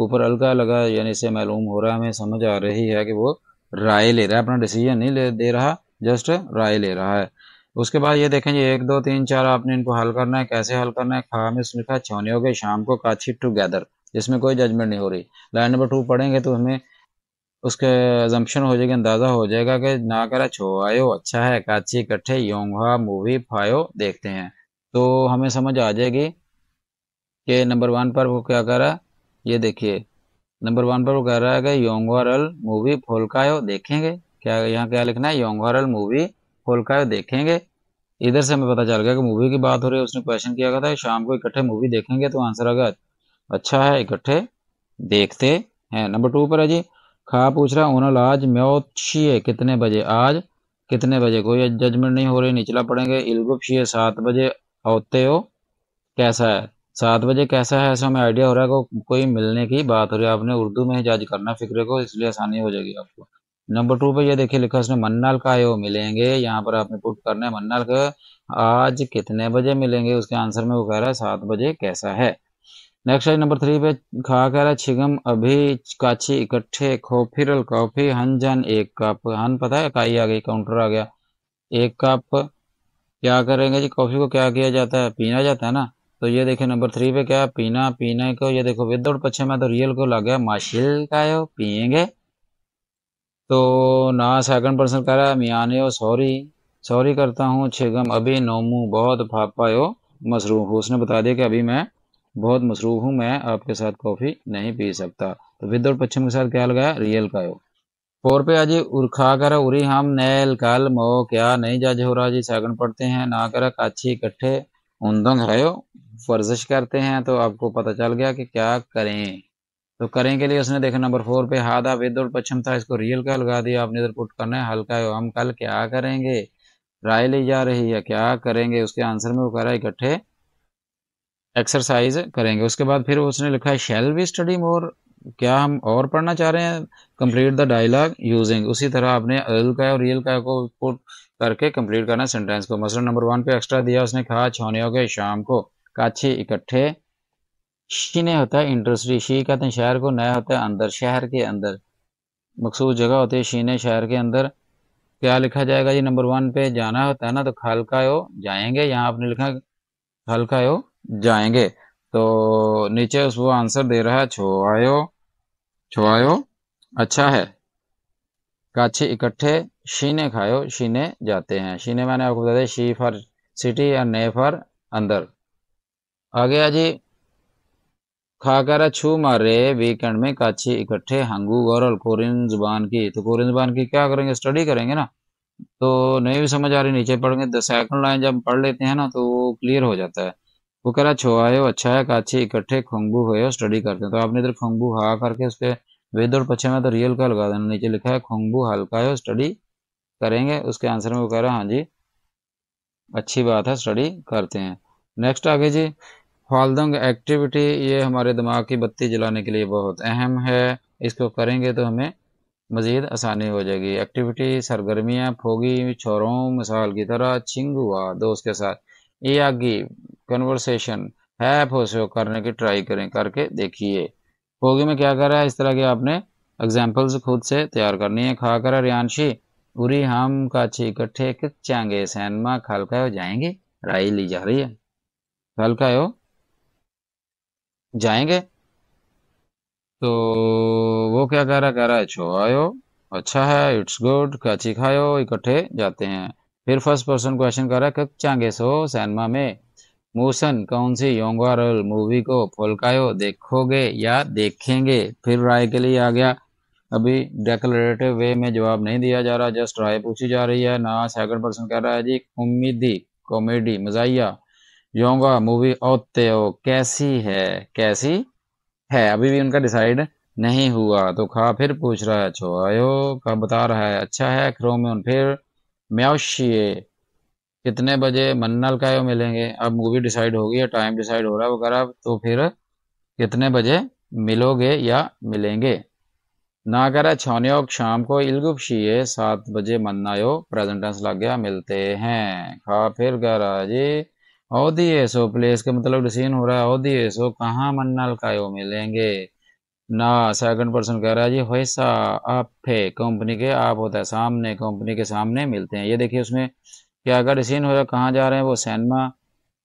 A: ऊपर अलगा लगा यानी इसे मालूम हो रहा है हमें समझ आ रही है कि वो राय ले रहा है अपना डिसीजन नहीं ले दे रहा जस्ट राय ले रहा है उसके बाद ये देखें ये एक दो तीन चार आपने इनको हल करना है कैसे हल करना है खा में उसने लिखा छोने हो गए शाम को काछी टुगेदर जिसमें कोई जजमेंट नहीं हो रही लाइन नंबर टू पढ़ेंगे तो हमें उसके एजम्पन हो जाएगा अंदाज़ा हो जाएगा कि ना करा छो आयो अच्छा है काची इकट्ठे योंगा मूवी फायो देखते हैं तो हमें समझ आ जाएगी कि नंबर वन पर वो क्या कर रहा है ये देखिए नंबर वन पर वो कह रहा है कि योंगवारल मूवी फोलकायो देखेंगे क्या यहाँ क्या लिखना है योंगवारल मूवी फोलकायो देखेंगे इधर से हमें पता चल गया कि मूवी की बात हो रही है उसने क्वेश्चन किया था शाम को इकट्ठे मूवी देखेंगे तो आंसर आ गया अच्छा है इकट्ठे देखते हैं नंबर टू पर है जी खा पूछ रहा ओनल आज म्योक्षिए कितने बजे आज कितने बजे कोई जजमेंट नहीं हो रही निचला पढ़ेंगे इलगुप्शिए सात बजे होते हो कैसा है सात बजे कैसा है ऐसा हमें आइडिया हो रहा है को, कोई मिलने की बात हो रही है आपने उर्दू में ही जज करना फिक्रे को इसलिए आसानी हो जाएगी आपको नंबर टू पे ये देखिए लिखा उसने मन्नाल का है वो मिलेंगे यहाँ पर आपने पुट करना है मन्नाल का आज कितने बजे मिलेंगे उसके आंसर में वो कह रहा है सात बजे कैसा है नेक्स्ट नंबर थ्री पे खा कह है छिगम अभी काछी इकट्ठे खोफिरल कॉफी हन जन एक कप हन पता है काई आ गई काउंटर आ गया एक कप क्या करेंगे जी कॉफी को क्या किया जाता है पीना जाता है ना तो ये देखिए नंबर थ्री पे क्या पीना पीने को ये देखो विदाउट पछे में तो रियल को लग गया माशिल का है पियेंगे तो ना सेकंड पर्सन कह रहा है मियाने हो सॉरी सॉरी करता हूँ छिगम अभी नोमू बहुत फापा हो मसरूफ उसने बता दिया कि अभी मैं बहुत मसरूफ़ हूँ मैं आपके साथ कॉफ़ी नहीं पी सकता तो विद और पश्चिम के साथ क्या लगाया रियल का हो फोर पे आज उर्खा कर उरी हम नैल कल मो क्या नहीं जज हो रहा जी सागन पढ़ते हैं ना कर काछी इकट्ठे उन्दंग हयो वर्जिश करते हैं तो आपको पता चल गया कि क्या करें तो करें के लिए उसने देखा नंबर फोर पे हादा विद और पश्चिम था इसको रियल का लगा दिया आपने इधर पुट करना है हल्का हो हम कल क्या करेंगे राय ली जा रही है क्या करेंगे उसके आंसर में वो कह रहा है इकट्ठे एक्सरसाइज करेंगे उसके बाद फिर उसने लिखा है शेल वी स्टडी मोर क्या हम और पढ़ना चाह रहे हैं कंप्लीट द डायलॉग यूजिंग उसी तरह आपने अल का और रियल का को पुट करके कंप्लीट करना सेंटेंस को मसलन नंबर वन पे एक्स्ट्रा दिया उसने कहा छोने गए शाम को काछे इकट्ठे शी ने होता है इंडस्ट्री शी कहते हैं शहर को नया होता है अंदर शहर के अंदर मखसूस जगह होती है शीने शहर के अंदर क्या लिखा जाएगा जी नंबर वन पे जाना होता है ना तो खल का जाएंगे यहाँ आपने लिखा खल का जाएंगे तो नीचे उसको वो आंसर दे रहा है छो छो आयो अच्छा है काछी इकट्ठे शीने खायो शीने जाते हैं शीने मैंने आपको बता दिया शी फॉर सिटी और ने फॉर अंदर आगे है जी खाकर छू मारे वीकेंड में काछी इकट्ठे हंगू गोरल कोरियन जुबान की तो कोरियन जुबान की क्या करेंगे स्टडी करेंगे ना तो नहीं भी समझ आ रही नीचे पढ़ेंगे सेकंड लाइन जब पढ़ लेते हैं ना तो वो क्लियर हो जाता है वो कह रहा आयो अच्छा है काछी इकट्ठे खोंगबू होयो स्टडी करते हैं तो आपने इधर खोंगबू हा करके उसके वेद और पछे में तो रियल का लगा देना नीचे लिखा है खोंगबू है स्टडी करेंगे उसके आंसर में वो कह है हाँ जी अच्छी बात है स्टडी करते हैं नेक्स्ट आगे जी फालदंग एक्टिविटी ये हमारे दिमाग की बत्ती जलाने के लिए बहुत अहम है इसको करेंगे तो हमें मज़ीद आसानी हो जाएगी एक्टिविटी सरगर्मियाँ फोगी छोरों मिसाल की तरह हुआ दोस्त के साथ आगे कन्वर्सेशन हैप होशो करने की ट्राई करें करके देखिए होगी में क्या कर रहा है इस तरह के आपने एग्जाम्पल्स खुद से तैयार करनी है खा कर रियांशी उरी हम काची इकट्ठे चांगे सैनमा खालकायो जाएंगे राई ली जा रही है हो जाएंगे तो वो क्या कह रहा कह रहा है छो आयो अच्छा है इट्स गुड काची खायो इकट्ठे जाते हैं फिर फर्स्ट पर्सन क्वेश्चन कर रहा है कब सो सैनमा में मोशन कौन सी योंगवार रोल मूवी को फोलकायो देखोगे या देखेंगे फिर राय के लिए आ गया अभी डेकोरेटिव वे में जवाब नहीं दिया जा रहा जस्ट राय पूछी जा रही है ना सेकंड पर्सन कह रहा है जी उम्मीदी कॉमेडी मजाइया योंगा मूवी ओते हो कैसी है कैसी है अभी भी उनका डिसाइड नहीं हुआ तो खा फिर पूछ रहा है छो आयो का बता रहा है अच्छा है क्रोमियन फिर म्योशिए कितने बजे मन्नल का यो मिलेंगे अब मूवी डिसाइड हो गई है टाइम डिसाइड हो रहा है वगैरह तो फिर कितने बजे मिलोगे या मिलेंगे ना करा छौनियोग शाम को इलगुप शिए सात बजे मन्नायो यो प्रेजेंटेंस लग गया मिलते हैं खा फिर करा जी औदिए सो प्लेस के मतलब डिसीजन हो रहा है औदिए सो कहाँ मन्नल का यो मिलेंगे ना सेकंड पर्सन कह रहा है जी हैसा आप कंपनी के आप होता है सामने कंपनी के सामने मिलते हैं ये देखिए उसमें क्या अगर सीन हो रहा कहाँ जा रहे हैं वो सिनेमा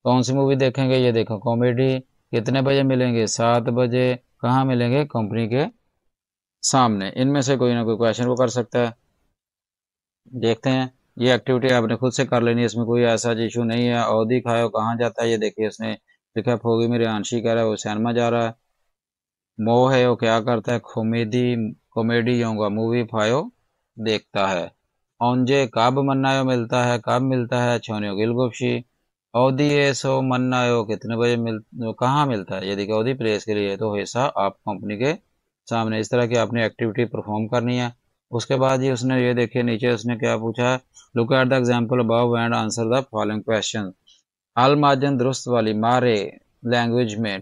A: कौन सी मूवी देखेंगे ये देखो कॉमेडी कितने बजे मिलेंगे सात बजे कहाँ मिलेंगे कंपनी के सामने इनमें से कोई ना कोई क्वेश्चन वो कर सकता है देखते हैं ये एक्टिविटी आपने खुद से कर लेनी है इसमें कोई ऐसा इशू नहीं है और खाओ कहाँ जाता है ये देखिए उसने पिकअप होगी मेरे आंशी कह रहा है वो सिनेमा जा रहा है मोह है वो क्या करता है कॉमेडी कॉमेडी होगा मूवी फायो देखता है औंजे कब मन्नायो मिलता है कब मिलता है छोनियो गिलगुप्शी अवधि सो मन्नायो कितने बजे मिल कहाँ मिलता है यदि अवधि प्रेस के लिए तो ऐसा आप कंपनी के सामने इस तरह की आपने एक्टिविटी परफॉर्म करनी है उसके बाद ही उसने ये देखिए नीचे उसने क्या पूछा है look at the example above and answer the following question अल माजन दुरुस्त वाली मारे लैंग्वेज में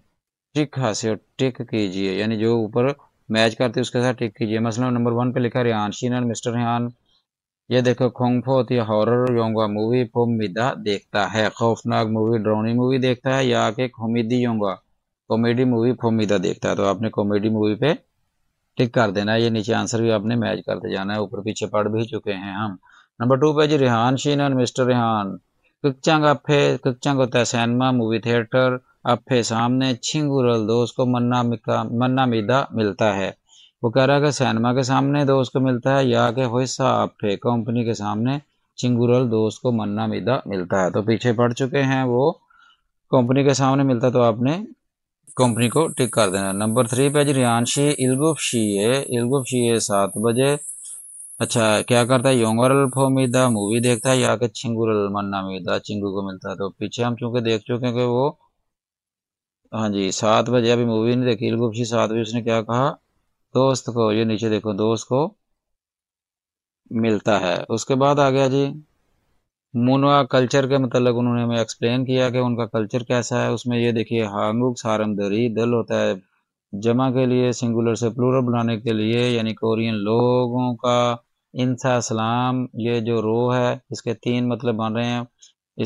A: टिक हासियो टिक कीजिए यानी जो ऊपर मैच करते उसके साथ टिक कीजिए मसलन नंबर वन पे लिखा रिहान शीन मिस्टर रिहान ये देखो खोंगफो होती है हॉरर योंगा मूवी फोमिदा देखता है खौफनाक मूवी ड्रोनी मूवी देखता है या के खोमिदी योंगा कॉमेडी मूवी फोमिदा देखता है तो आपने कॉमेडी मूवी पे टिक कर देना है ये नीचे आंसर भी आपने मैच करते जाना है ऊपर पीछे पढ़ भी चुके हैं हम नंबर टू पे जी रिहान शीन मिस्टर रिहान किक्चंग अफे किक्चंग होता है सैनमा मूवी थिएटर अब फे सामने छिंगुरल दोस्त को मन्ना मिका मन्ना मिदा मिलता है वो कह रहा है कि सैनमा के सामने दोस्त को मिलता है या के हिस्सा आप कंपनी के सामने चिंगुरल दोस्त को मन्ना मिदा मिलता है तो पीछे पड़ चुके हैं वो कंपनी के सामने मिलता तो आपने कंपनी को टिक कर देना नंबर थ्री पे जी रियांशी इलगुफ शीए इलगुफ शीए सात बजे अच्छा क्या करता है योंगर फोमीदा मूवी देखता है या के छिंगुरल मन्ना मिदा चिंगू को मिलता है तो पीछे हम चूंकि देख चुके हैं कि वो हाँ जी सात बजे अभी मूवी नहीं देखी गुप्शी सात बजे उसने क्या कहा दोस्त को ये नीचे देखो दोस्त को मिलता है उसके बाद आ गया जी मुनवा कल्चर के मतलब उन्होंने हमें एक्सप्लेन किया कि उनका कल्चर कैसा है उसमें ये देखिए हांगुक दरी दल होता है जमा के लिए सिंगुलर से प्लूरल बनाने के लिए यानी कोरियन लोगों का इंसा सलाम ये जो रो है इसके तीन मतलब बन रहे हैं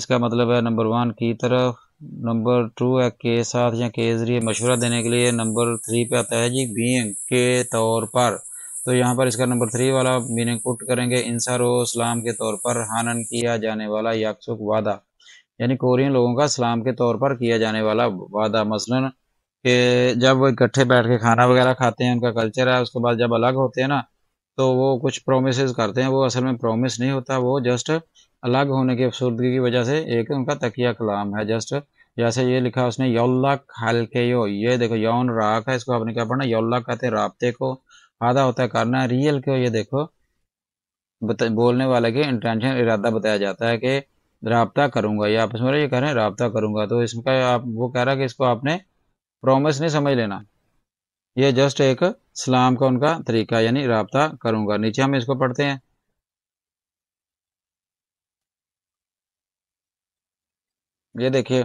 A: इसका मतलब है नंबर वन की तरफ नंबर टू है के साथ या के जरिए मशवरा देने के लिए नंबर थ्री पे आता है जी बींग के तौर पर तो यहाँ पर इसका नंबर थ्री वाला मीनिंग पुट करेंगे इंसार सलाम के तौर पर हानन किया जाने वाला याकसुक वादा यानी कोरियन लोगों का सलाम के तौर पर किया जाने वाला वादा मसलन के जब वो इकट्ठे बैठ के खाना वगैरह खाते हैं उनका कल्चर है उसके बाद जब अलग होते हैं ना तो वो कुछ प्रोमिस करते हैं वो असल में प्रोमिस नहीं होता वो जस्ट अलग होने की अफसरदगी की वजह से एक उनका तकिया कलाम है जस्ट जैसे ये लिखा उसने यौल्लक हल्के यो ये देखो यौन राख है इसको आपने क्या पढ़ना यौल्ला कहते रबते को आधा होता है करना रियल क्यों ये देखो बता, बोलने वाले के इंटेंशन इरादा बताया जाता है कि रबता करूंगा या आपस में ये कह रहे हैं रबता करूंगा तो इसका आप वो कह रहा है कि इसको आपने प्रोमिस नहीं समझ लेना ये जस्ट एक सलाम का उनका तरीका यानी रबता करूंगा नीचे हम इसको पढ़ते हैं ये देखिए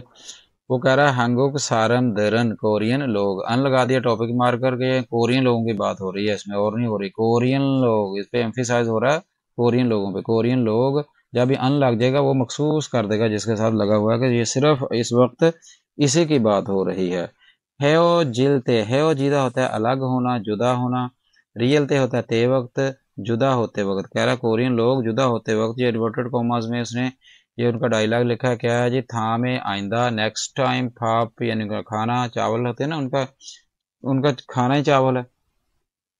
A: वो कह रहा है हंगुक सारम दरन कोरियन लोग अन लगा दिया टॉपिक मार करके कोरियन लोगों की बात हो रही है इसमें और नहीं हो रही कोरियन लोग इस पर एम्फिसाइज हो रहा है कोरियन लोगों पे कोरियन लोग जब भी अन लग जाएगा वो मखसूस कर देगा जिसके साथ लगा हुआ है कि ये सिर्फ इस वक्त इसी की बात हो रही है हैओ जिलते हैओ जीदा होता है अलग होना जुदा होना रियल ते होता है ते वक्त जुदा होते वक्त कह रहा कोरियन लोग जुदा होते वक्त ये एडवर्टेड कॉमर्स में उसने ये उनका डायलॉग लिखा है क्या है जी था में आइंदा नेक्स्ट टाइम फाप यानी उनका खाना चावल होते हैं ना उनका उनका खाना ही चावल है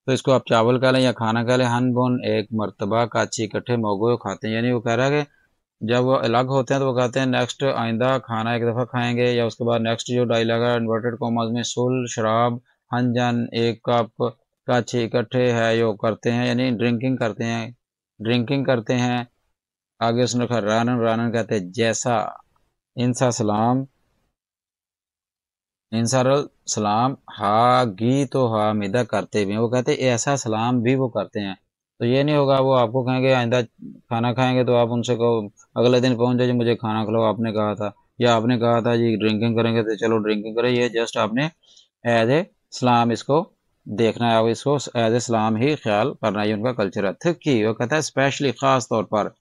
A: तो इसको आप चावल कह लें या खाना कह लें हन बोन एक मरतबा काची इकट्ठे मोगो खाते हैं यानी वो कह रहा है कि जब वो अलग होते हैं तो वो कहते हैं नेक्स्ट आइंदा खाना एक दफ़ा खाएंगे या उसके बाद नेक्स्ट जो डायलॉग है इन्वर्टेड कॉमर्स में सुल शराब हन जन एक कप काची इकट्ठे है यो करते हैं यानी ड्रिंकिंग करते हैं ड्रिंकिंग करते हैं आगे उसने रखा रानन रानन कहते हैं जैसा इंसा सलाम इंसार सलाम हा गी तो हा मिदा करते भी हैं वो कहते हैं ऐसा सलाम भी वो करते हैं तो ये नहीं होगा वो आपको कहेंगे आइंदा खाना खाएंगे तो आप उनसे कहो अगले दिन पहुंच जाए मुझे खाना खिलाओ आपने कहा था या आपने कहा था जी ड्रिंकिंग करेंगे तो चलो ड्रिंकिंग करें ये जस्ट आपने एज ए सलाम इसको देखना है आप इसको एज ए सलाम ही ख्याल करना ये उनका कल्चर है थक की वो कहता है स्पेशली ख़ास तौर पर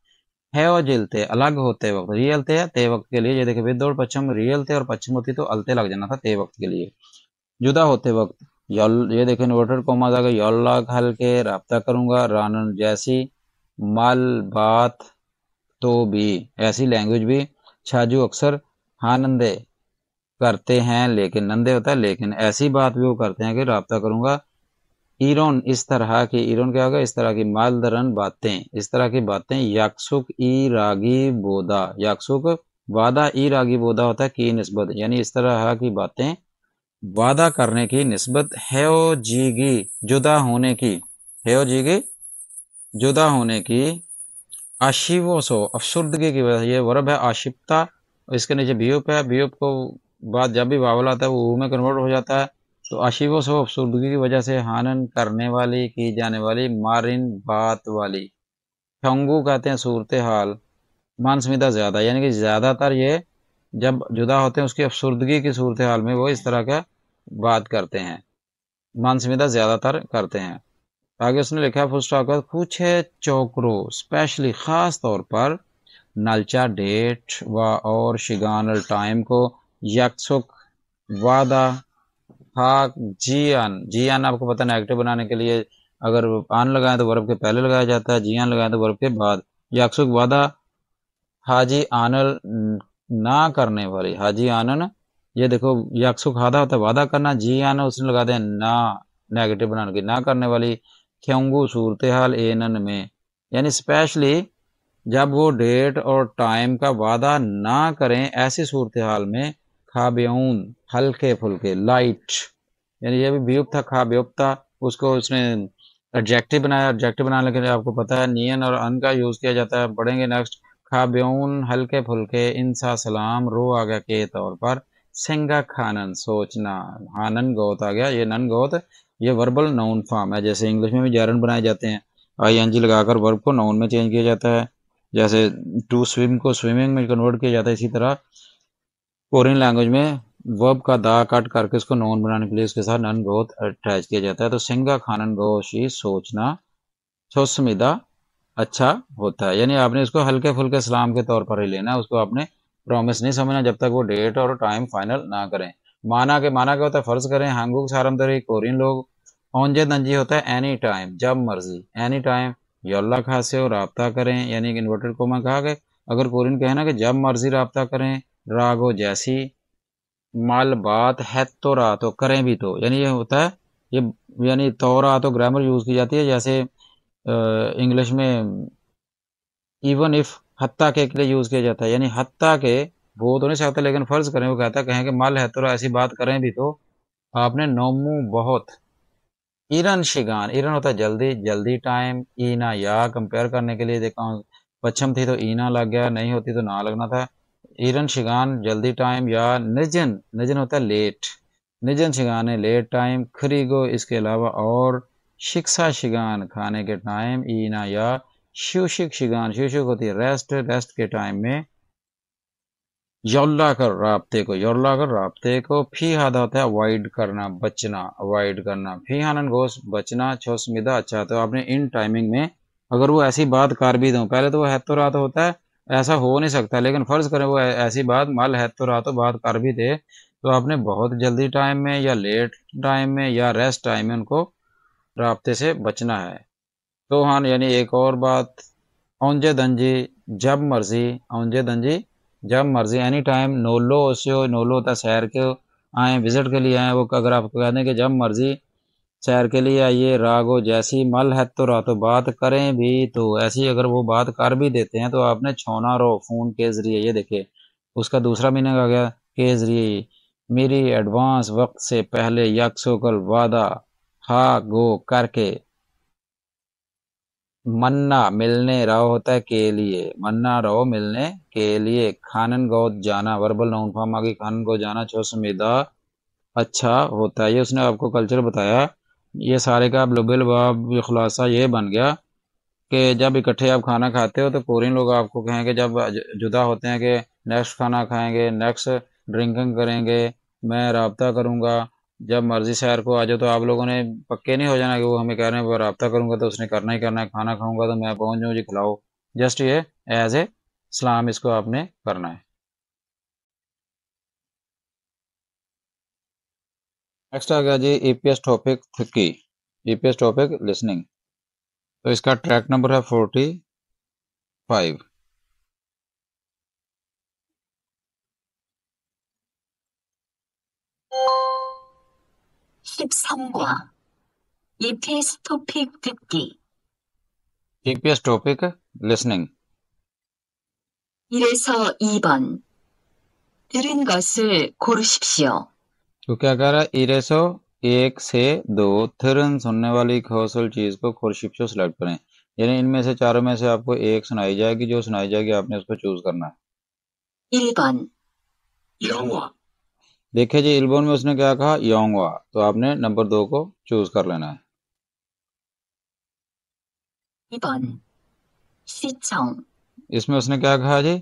A: है और जिलते अलग होते वक्त रियल थे ते वक्त के लिए ये देखे विद और पश्चिम रियल थे और पश्चिम होती तो अलते लग जाना था ते वक्त के लिए जुदा होते वक्त ये देखे इन्वर्टर को मजा गया यल्ला हल के रबता करूंगा रानन जैसी मल बात तो भी ऐसी लैंग्वेज भी छाजू अक्सर नंदे करते हैं लेकिन नंदे होता है लेकिन ऐसी बात भी वो करते हैं कि रबता करूंगा ईरोन इस तरह की ईरोन क्या होगा इस तरह की मालदरन बातें इस तरह की बातें याक्सुक ई रागी बोदा याक्सुक वादा ई रागी बोदा होता है की नस्बत यानी इस तरह की बातें वादा करने की नस्बत ओ जीगी जुदा होने की ओ जीगी जुदा होने की आशिवो सो अफसुर्दगी की वजह ये वर्ब है आशिपता इसके नीचे बियोप है बियोप को बाद जब भी वावल आता है वो में कन्वर्ट हो जाता है तो अशिव सो अफसुर्दगी की वजह से हानन करने वाली की जाने वाली मारिन बात वाली ठंगू कहते हैं सूरत हाल मानसमिदा ज़्यादा यानी कि ज़्यादातर ये जब जुदा होते हैं उसकी अफसुर्दगी की सूरत हाल में वो इस तरह का बात करते हैं मानसमिदा ज़्यादातर करते हैं आगे उसने लिखा फुस्टाकर कुछ है चौकरो स्पेशली ख़ास तौर पर नलचा डेट व और शिगानल टाइम को यकसुक वादा हाँ जी आन जी आन आपको पता नेगेटिव एक्टिव बनाने के लिए अगर आन लगाएं तो वर्ब के पहले लगाया जाता है जी आन लगाएं तो वर्ब के बाद याक्सुक वादा हाजी आनल ना करने वाली हाजी आनन ये देखो याक्सुक हादा होता है वादा करना जी आन उसने लगा दे ना नेगेटिव बनाने की ना करने वाली क्योंगू सूरत हाल एनन में यानी स्पेशली जब वो डेट और टाइम का वादा ना करें ऐसी सूरत हाल में खाब्यून हल्के फुल्के लाइट यानी ये भी व्यूप था खाब्यूप था उसको उसने एडजेक्टिव बनाया एडजेक्टिव बनाने के लिए आपको पता है नियन और अन का यूज़ किया जाता है पढ़ेंगे नेक्स्ट खाब्यून हल्के फुल्के इंसा सलाम रो आ गया के तौर पर सिंगा खानन सोचना हानन गोत आ गया ये नन गोत ये वर्बल नाउन फॉर्म है जैसे इंग्लिश में भी जारन बनाए जाते हैं आई एन जी लगाकर वर्ब को नाउन में चेंज किया जाता है जैसे टू स्विम को स्विमिंग में कन्वर्ट किया जाता है इसी तरह फॉरन लैंग्वेज में वर्ब का दा कट करके उसको नॉन बनाने के लिए उसके साथ नन ग्रोथ अटैच किया जाता है तो सिंगा खानन गोशी सोचना सोसमिदा अच्छा होता है यानी आपने इसको हल्के फुल्के सलाम के तौर पर ही लेना है उसको आपने प्रॉमिस नहीं समझना जब तक वो डेट और टाइम फाइनल ना करें माना के माना क्या होता है फर्ज करें हांगुक सारमदरी कोरियन लोग औंजे नंजी होता है एनी टाइम जब मर्जी एनी टाइम योल्ला खासे और रबता करें यानी कि इन्वर्टेड को मैं कहा कि अगर कोरियन कहे ना कि जब मर्जी रबता करें रागो जैसी माल बात है तो रा तो करें भी तो यानी ये होता है ये यानी तो रा तो ग्रामर यूज़ की जाती है जैसे इंग्लिश में इवन इफ़ हत्ता के लिए यूज़ किया जाता है यानी हत्ता के वो तो नहीं सकता लेकिन फ़र्ज करें वो कहता है कहें कि माल है तो ऐसी बात करें भी तो आपने नोमू बहुत ईरन शिगान ईरन होता है जल्दी जल्दी टाइम ईना या कंपेयर करने के लिए देखा पश्चिम थी तो ईना लग गया नहीं होती तो ना लगना था ईरन शिगान जल्दी टाइम या निजन निजन होता है लेट निजन शिगान है लेट टाइम खरीगो इसके अलावा और शिक्षा शिगान खाने के टाइम ईना या शिवशिक शिगान शिवशिक होती है रेस्ट रेस्ट के टाइम में यौल्ला कर रबते को यौल्ला कर रबते को फी हादा होता है अवॉइड करना बचना अवॉइड करना फी हानन घोष बचना छोसमिदा अच्छा तो आपने इन टाइमिंग में अगर वो ऐसी बात कर भी दो पहले तो वो रात होता है ऐसा हो नहीं सकता लेकिन फ़र्ज़ करें वो ऐसी बात मल है तो रातों बात कर भी दे तो आपने बहुत जल्दी टाइम में या लेट टाइम में या रेस्ट टाइम में उनको रबते से बचना है तो हाँ यानी एक और बात औंजे दंजी जब मर्जी औंजे दंजी जब मर्जी एनी टाइम नोलो ओसियो नोलो होता शहर के आए विज़िट के लिए आए वो अगर आप कह दें कि जब मर्जी सैर के लिए आइए रागो जैसी मल है तो तो बात करें भी तो ऐसी अगर वो बात कर भी देते हैं तो आपने छोना रो फ़ोन के ज़रिए ये देखे उसका दूसरा मीनिंग आ गया के ज़रिए मेरी एडवांस वक्त से पहले यकसोकल वादा हा गो करके मन्ना मिलने रहो होता है के लिए मन्ना रहो मिलने के लिए खानन गौ जाना वर्बल नाउन फॉर्म आगे खानन गौ जाना छो सुमेदा अच्छा होता है ये उसने आपको कल्चर बताया ये सारे का बिलबाब खुलासा ये बन गया कि जब इकट्ठे आप खाना खाते हो तो कोरियन लोग आपको कहेंगे जब जुदा होते हैं कि नेक्स्ट खाना खाएंगे नेक्स्ट ड्रिंकिंग करेंगे मैं रबता करूँगा जब मर्ज़ी शहर को आ जाओ तो आप लोगों ने पक्के नहीं हो जाना कि वो हमें कह रहे हैं रबता करूँगा तो उसने करना ही करना है खाना खाऊँगा तो मैं पहुँच जाऊँ जी खिलाओ जस्ट ये एज ए सलाम इसको आपने करना है नेक्स्ट आ गया जी ईपीएस टॉपिक थकी ईपीएस टॉपिक लिसनिंग तो इसका ट्रैक नंबर है forty five (13과) EPS 토픽 듣기 EPS 토픽 listening 1에서 2번 들은 것을 고르십시오. तो क्या कह रहा है इरेसो एक से दो थिरन सुनने वाली खोसल चीज़ को खुरशिप से सिलेक्ट करें यानी इनमें से चारों में से आपको एक सुनाई जाएगी जो सुनाई जाएगी आपने उसको चूज करना है देखिए जी इलबोन में उसने क्या कहा योंगवा तो आपने नंबर दो को चूज कर लेना है इसमें उसने क्या कहा जी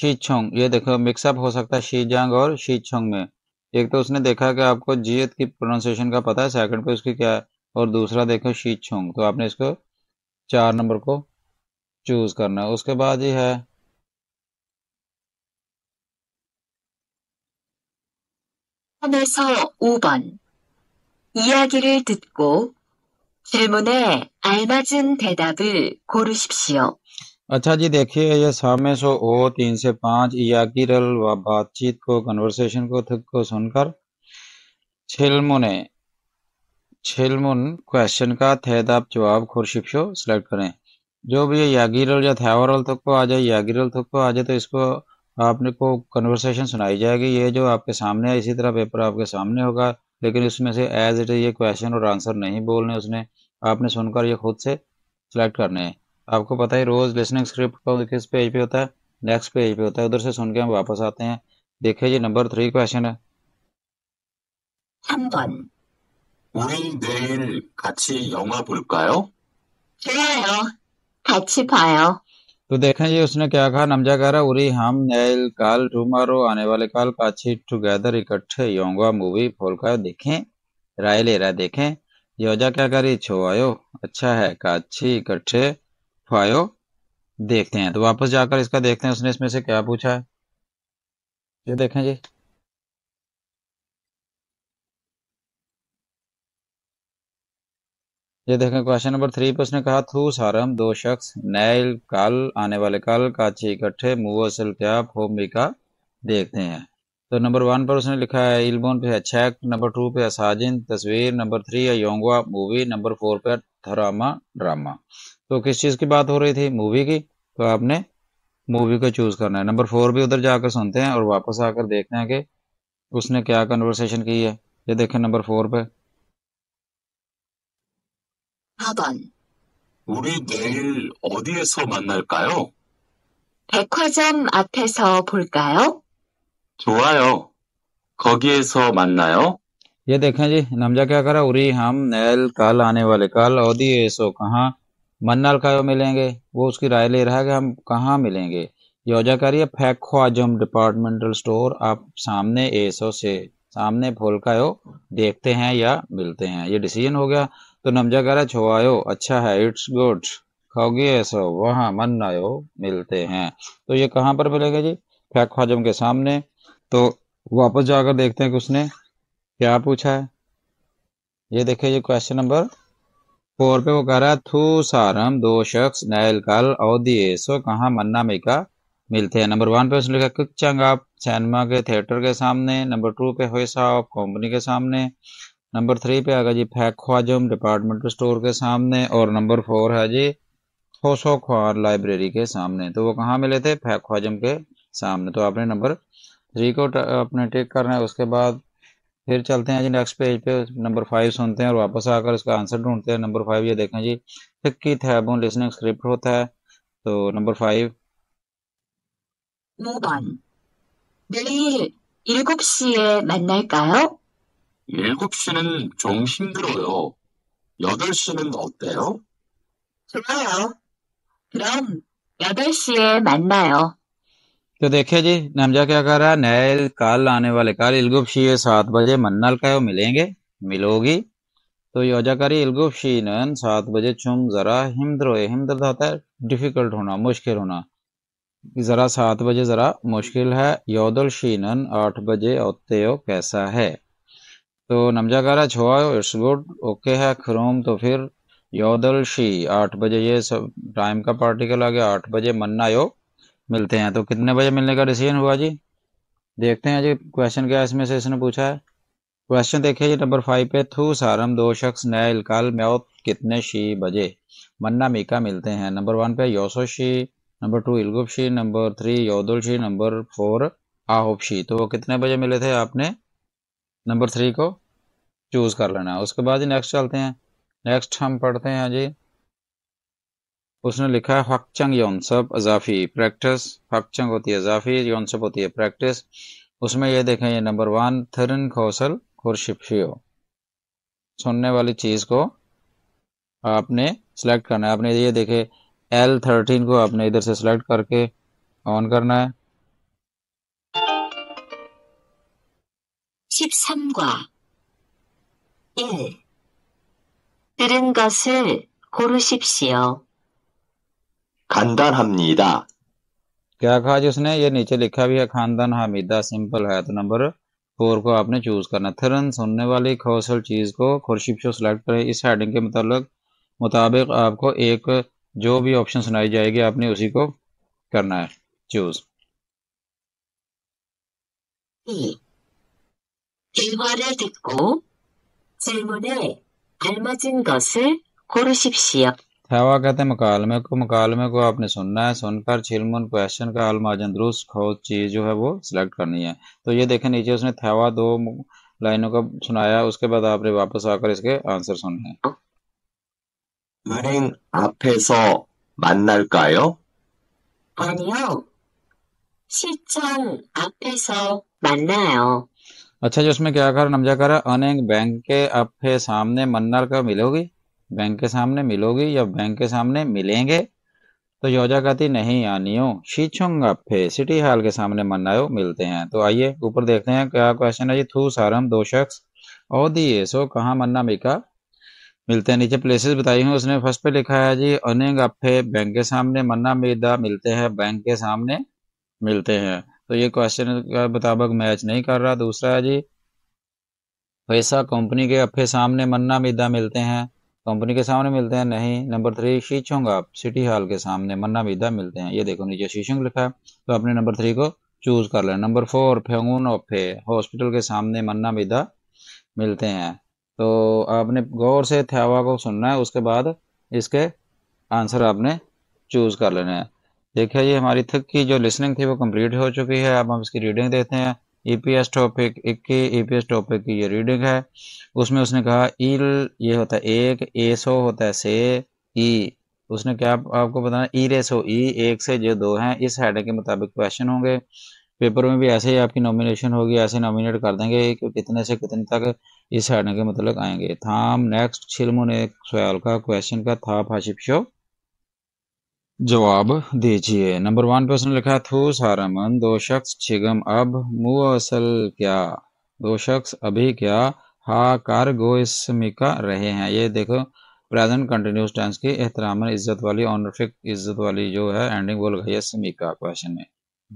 A: शीचोंग ये देखो मिक्सअप हो सकता है शीजांग और शीचोंग में एक तो उसने देखा कि आपको जीत की प्रोनाउंसिएशन का पता है सेकंड पे उसकी क्या है और दूसरा देखो शी छोंग तो आपने इसको चार नंबर को चूज करना है उसके बाद ये है 에서 듣고 질문에 알맞은 대답을 고르십시오. अच्छा जी देखिए ये सामने सो ओ तीन से पाँच याकिरल व बातचीत को कन्वर्सेशन को थक को सुनकर ने छिलमुन क्वेश्चन का आप जवाब खुरशिपशो सेलेक्ट करें जो भी ये यागिरल या थैवरल थक को आ जाए यागिरल थक को आ जाए तो इसको आपने को कन्वर्सेशन सुनाई जाएगी ये जो आपके सामने है इसी तरह पेपर आपके सामने होगा लेकिन इसमें से एज इट इज़ ये क्वेश्चन और आंसर नहीं बोलने उसने आपने सुनकर ये खुद से सिलेक्ट करने हैं आपको पता है रोज लिसनिंग स्क्रिप्ट का किस पेज पे होता है नेक्स्ट पेज पे होता है उधर से सुन के हम वापस आते हैं देखिए जी नंबर थ्री क्वेश्चन है तो देखें जी उसने क्या कहा नमजा कह रहा उरी हम नेल काल टुमारो आने वाले काल काछी टुगेदर इकट्ठे योंगा मूवी फोलका देखें राय ले रहा देखें योजा क्या करी छो आयो अच्छा है काछी इकट्ठे फाइव देखते हैं तो वापस जाकर इसका देखते हैं उसने इसमें से क्या पूछा है ये देखें जी ये देखें क्वेश्चन नंबर थ्री पे उसने कहा थू सारम दो शख्स नैल कल आने वाले कल काची इकट्ठे मुवसल त्याब होमिका देखते हैं तो नंबर वन पर उसने लिखा है इलबोन पे अचैक नंबर टू पे असाजिन तस्वीर नंबर थ्री है योंगवा मूवी नंबर फोर पे थरामा ड्रामा तो किस चीज़ की बात हो रही थी मूवी की तो आपने मूवी को चूज़ करना है नंबर फोर भी उधर जाकर सुनते हैं और वापस आकर देखते हैं कि उसने क्या कन्वर्सेशन की है ये देखें नंबर फोर पे हाँ, ये देखें जी नमजा क्या करा उरी हम नैल कल आने वाले कल औदी एसो कहा मन्नाल का मिलेंगे वो उसकी राय ले रहा है कि हम कहाँ मिलेंगे योजा करिए फैको आजम डिपार्टमेंटल स्टोर आप सामने एसो से सामने फोल का यो देखते हैं या मिलते हैं ये डिसीजन हो गया तो नमजा कह रहा है छोआयो अच्छा है इट्स गुड खाओगे ऐसो वहाँ मन्ना यो मिलते हैं तो ये कहाँ पर मिलेगा जी फैको आजम के सामने तो वापस जाकर देखते हैं कि उसने क्या पूछा है ये देखिए ये क्वेश्चन नंबर है थू सारम दो शख्स नैल कल औदियसो कहा मन्ना मिका मिलते हैं नंबर वन पे उसने लिखा चंग आप सिनेमा के थिएटर के सामने नंबर टू पे होसा आप कंपनी के सामने नंबर थ्री पे आगा जी ख्वाजम डिपार्टमेंट स्टोर के सामने और नंबर फोर है जी होसो ख्वार लाइब्रेरी के सामने तो वो कहाँ मिले थे फैक ख्वाजम के सामने तो आपने नंबर थ्री को अपने टिक करना है उसके बाद फिर चलते हैं जी नेक्स्ट पेज पे नंबर फाइव सुनते हैं और वापस आकर इसका आंसर ढूंढते हैं नंबर फाइव ये देखें जी हिक्की थैबोन लिसनिंग स्क्रिप्ट होता है तो नंबर फाइव मो반 내일 7시에 만날까요? 7시는 좀 힘들어요. 8시는 어때요? 좋아요. 그럼 8시에 만나요. तो देखिए जी नमजा क्या कर रहा है नए काल आने वाले काल शी सात बजे मन्नल का मिलेंगे मिलोगी तो योजा करी नन सात बजे चुम जरा हिमद्रोए हिमद्र तो होता है डिफिकल्ट होना मुश्किल होना ज़रा सात बजे ज़रा मुश्किल है योदल नन आठ बजे औते हो कैसा है तो नमजा कर रहा छुआ इट्स गुड ओके है खरोम तो फिर योदल शी आठ बजे ये सब टाइम का पार्टिकल आ गया आठ बजे मन्ना यो मिलते हैं तो कितने बजे मिलने का डिसीजन हुआ जी देखते हैं जी क्वेश्चन क्या इसमें से इसने पूछा है क्वेश्चन देखिए जी नंबर फाइव पे थू सारम दो शख्स नए इलकाल म्याउत कितने शी बजे मन्ना मीका मिलते हैं नंबर वन पे योसो शी नंबर टू इलगुप शी नंबर थ्री योदुल शी नंबर फोर शी तो वो कितने बजे मिले थे आपने नंबर थ्री को चूज़ कर लेना उसके बाद जी नेक्स्ट चलते हैं नेक्स्ट हम पढ़ते हैं जी उसने लिखा है हकचंग यौनसब अजाफी प्रैक्टिस हकचंग होती है अजाफी यौनसब होती है प्रैक्टिस उसमें ये देखें ये नंबर वन थरन खोसल खुरशिफियो सुनने वाली चीज़ को आपने सेलेक्ट करना है आपने ये देखे एल थर्टीन को आपने इधर से सेलेक्ट करके ऑन करना है 13과 खानदान हमीदा क्या कहा जिसने ये नीचे लिखा भी है खानदान हमीदा हाँ सिंपल है तो नंबर फोर को आपने चूज करना थरन सुनने वाली खोसल चीज को खुर्शिप शो सेलेक्ट करें इस हेडिंग के मतलब मुताबिक आपको एक जो भी ऑप्शन सुनाई जाएगी आपने उसी को करना है चूज को 것을 고르십시오. हवा कहते हैं मकालमे को मकालमे को आपने सुनना है सुनकर छिलमुन क्वेश्चन का अलमाजन दुरुस्त खोज चीज़ जो है वो सिलेक्ट करनी है तो ये देखें नीचे उसने थैवा दो लाइनों का सुनाया उसके बाद आपने वापस आकर इसके आंसर सुनने हैं मन्नल कायो अनियो 아니요. आपे सो मन्नायो अच्छा जो उसमें क्या कर नमजा कर अनेक बैंक के आपे सामने मन्नल का मिलोगी बैंक के सामने मिलोगी या बैंक के सामने मिलेंगे तो योजा कहती नहीं हो शीछुंगा फे सिटी हॉल के सामने मना मिलते हैं तो आइए ऊपर देखते हैं क्या क्वेश्चन है जी थू सारम दो शख्स और दिए सो कहाँ मन्ना मिका मिलते हैं नीचे प्लेसेस बताई हूँ उसने फर्स्ट पे लिखा है जी अनेंग अफे बैंक के सामने मन्ना मिदा मिलते हैं बैंक के सामने मिलते हैं तो ये क्वेश्चन के मुताबिक मैच नहीं कर रहा दूसरा है जी पैसा कंपनी के अफे सामने मन्ना मिदा मिलते हैं कंपनी के सामने मिलते हैं नहीं नंबर थ्री शीशोंग आप सिटी हॉल के सामने मन्ना विदा मिलते हैं ये देखो नीचे शीशोंग लिखा है तो आपने नंबर थ्री को चूज कर लेना नंबर फोर फेंगून ऑफ फे हॉस्पिटल के सामने मन्ना विदा मिलते हैं तो आपने गौर से थेवा को सुनना है उसके बाद इसके आंसर आपने चूज कर लेना है देखिए ये हमारी थक की जो लिसनिंग थी वो कंप्लीट हो चुकी है अब हम इसकी रीडिंग देखते हैं ईपीएस e टॉपिक इक्की ईपीएस e टॉपिक की ये रीडिंग है उसमें उसने कहा इल ये होता है एक एसो होता है से ई उसने क्या आपको बताना ई रेसो ई एक से जो दो हैं इस हेडिंग के मुताबिक क्वेश्चन होंगे पेपर में भी ऐसे ही आपकी नॉमिनेशन होगी ऐसे नॉमिनेट कर देंगे कि कितने से कितने तक इस हेडिंग के मतलब आएंगे थाम नेक्स्ट छिलमो ने सवाल का क्वेश्चन का था फाशिप शो जवाब दीजिए नंबर वन प्रश्न लिखा थूस हारमन दो शख्स छिगम अब असल क्या दो शख्स अभी क्या हा कार गोस्मिका रहे हैं ये देखो प्रेजेंट कंटिन्यूस टेंस की एहतराम इज्जत वाली ऑनरफिक इज्जत वाली जो है एंडिंग बोल गई है समीका क्वेश्चन में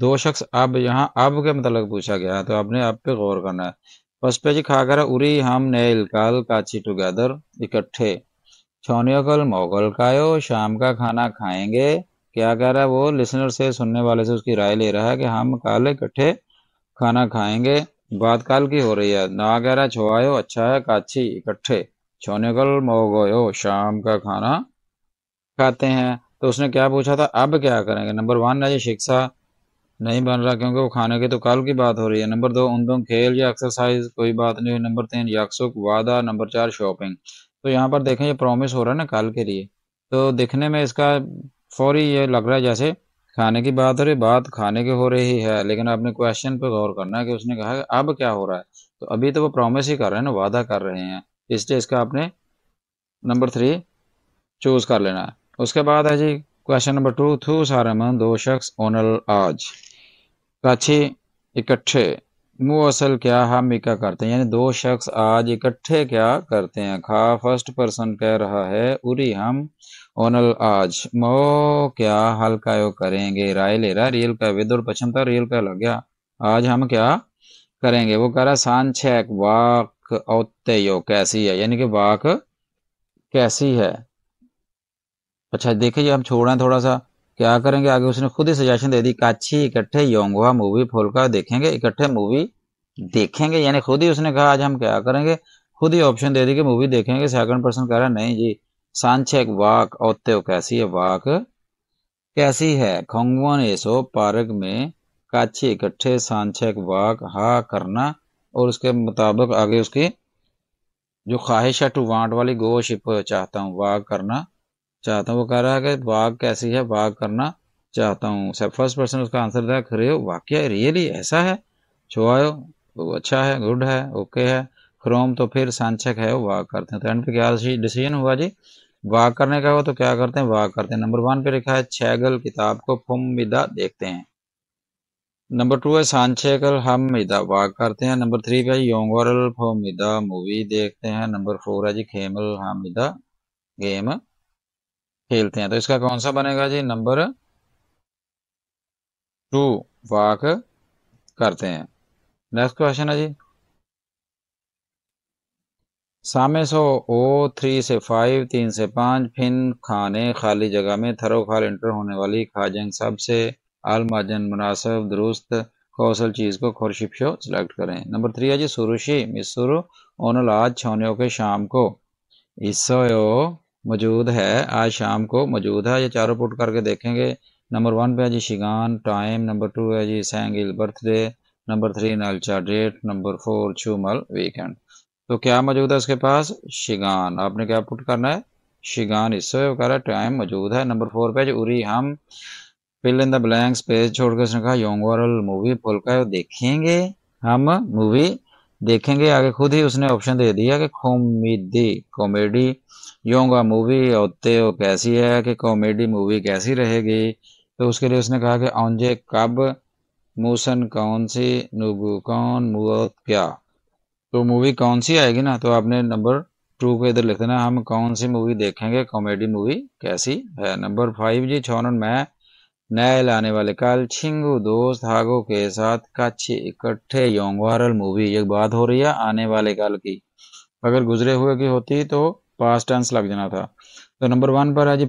A: दो शख्स अब यहाँ अब के मतलब पूछा गया है तो आपने अब पे गौर करना है फर्स्ट पेज खाकर उरी हम नए इलकाल काची टुगेदर इकट्ठे छोनियो कल मोगल का हो शाम का खाना खाएंगे क्या कह रहा है वो लिसनर से सुनने वाले से उसकी राय ले रहा है कि हम कल इकट्ठे खाना खाएंगे बात काल की हो रही है ना कह रहा है छोआयो अच्छा है काछी इकट्ठे छोने कल मोगो शाम का खाना खाते हैं तो उसने क्या पूछा था अब क्या करेंगे नंबर वन राजे शिक्षा नहीं बन रहा क्योंकि वो खाने की तो कल की बात हो रही है नंबर दो उन खेल या एक्सरसाइज कोई बात नहीं हुई नंबर तीन याक्सुक वादा नंबर चार शॉपिंग तो यहाँ पर देखें ये प्रॉमिस हो रहा है ना कल के लिए तो दिखने में इसका फौरी ये लग रहा है जैसे खाने की बात हो रही बात खाने की हो रही है लेकिन आपने क्वेश्चन पे गौर करना है कि उसने कहा अब क्या हो रहा है तो अभी तो वो प्रॉमिस ही कर रहे हैं ना वादा कर रहे हैं इसलिए इसका आपने नंबर थ्री चूज कर लेना है उसके बाद है जी क्वेश्चन नंबर टू थू मन दो शख्स ओनल आज काछी इकट्ठे मुसल क्या हम इका करते हैं यानी दो शख्स आज इकट्ठे क्या करते हैं खा फर्स्ट पर्सन कह रहा है उरी हम ओनल आज मो क्या हल का यो करेंगे राय ले रहा रियल का विद और पश्चिम था रियल का लग गया आज हम क्या करेंगे वो कह रहा सान छेक वाक औते यो कैसी है यानी कि वाक कैसी है अच्छा देखिए हम छोड़ रहे हैं थोड़ा सा क्या करेंगे आगे उसने खुद ही सजेशन दे दी काछी इकट्ठे योंगवा मूवी खोलकर देखेंगे इकट्ठे मूवी देखेंगे यानी खुद ही उसने कहा आज हम क्या करेंगे खुद ही ऑप्शन दे दी कि मूवी देखेंगे सेकंड पर्सन कह रहा नहीं जी एक वाक औते हो कैसी है वाक कैसी है खंगवन एसो पार्क में काछी इकट्ठे एक वाक हा करना और उसके मुताबिक आगे उसकी जो ख्वाहिश है टू वांट वाली गोशिप चाहता हूँ वाक करना चाहता हूँ वो कह रहा है कि वाक कैसी है वाक करना चाहता हूँ फर्स्ट पर्सन उसका आंसर था हो वाक्य रियली ऐसा है छुआयो तो अच्छा है गुड है ओके है क्रोम तो फिर सांचक है वो वाक करते हैं तो एंड पे क्या डिसीजन हुआ जी वाक करने का हो तो क्या करते हैं वाक करते हैं नंबर वन पे लिखा है छैगल किताब को फुमिदा देखते हैं नंबर टू है सांचेकल हम मिदा वाक करते हैं नंबर थ्री पे योंगोरल फोमिदा मूवी देखते हैं नंबर फोर है जी खेमल हमिदा गेम खेलते हैं तो इसका कौन सा बनेगा जी नंबर टू वाक करते हैं नेक्स्ट क्वेश्चन है जी सामे सो ओ थ्री से फाइव तीन से पांच फिन खाने खाली जगह में थरो खाल इंटर होने वाली खाजंग सबसे आलमाजन मुनासब दुरुस्त कौशल चीज़ को खुरशिप शो सिलेक्ट करें नंबर थ्री है जी सुरुषि मिसुर ओनल आज छोने के शाम को इसो मौजूद है आज शाम को मौजूद है ये चारों पुट करके देखेंगे नंबर वन पे है जी शिगान टाइम नंबर टू है जी सेंगिल बर्थडे नंबर थ्री नलचा डेट नंबर फोर छूमल वीकेंड तो क्या मौजूद है उसके पास शिगान आपने क्या पुट करना है शिगान इससे कह रहा टाइम मौजूद है नंबर फोर पे जी उरी हम fill in the blank space छोड़कर उसने कहा योंगवरल मूवी पुल का देखेंगे हम मूवी देखेंगे आगे खुद ही उसने ऑप्शन दे दिया कि कॉमेडी कॉमेडी यों का मूवी होते हो कैसी है कि कॉमेडी मूवी कैसी रहेगी तो उसके लिए उसने कहा कि औंजे कब मूसन कौन सी नुबू कौन मुत क्या तो मूवी कौन सी आएगी ना तो आपने नंबर टू को इधर लिख देना हम कौन सी मूवी देखेंगे कॉमेडी मूवी कैसी है नंबर फाइव जी छोरन मैं नए लाने वाले कल छिंगू दोस्त हागो के साथ कच्छ इकट्ठे योंगवारल मूवी ये बात हो रही है आने वाले कल की अगर गुजरे हुए की होती तो पास टेंस लग जाना था तो नंबर वन पर है जी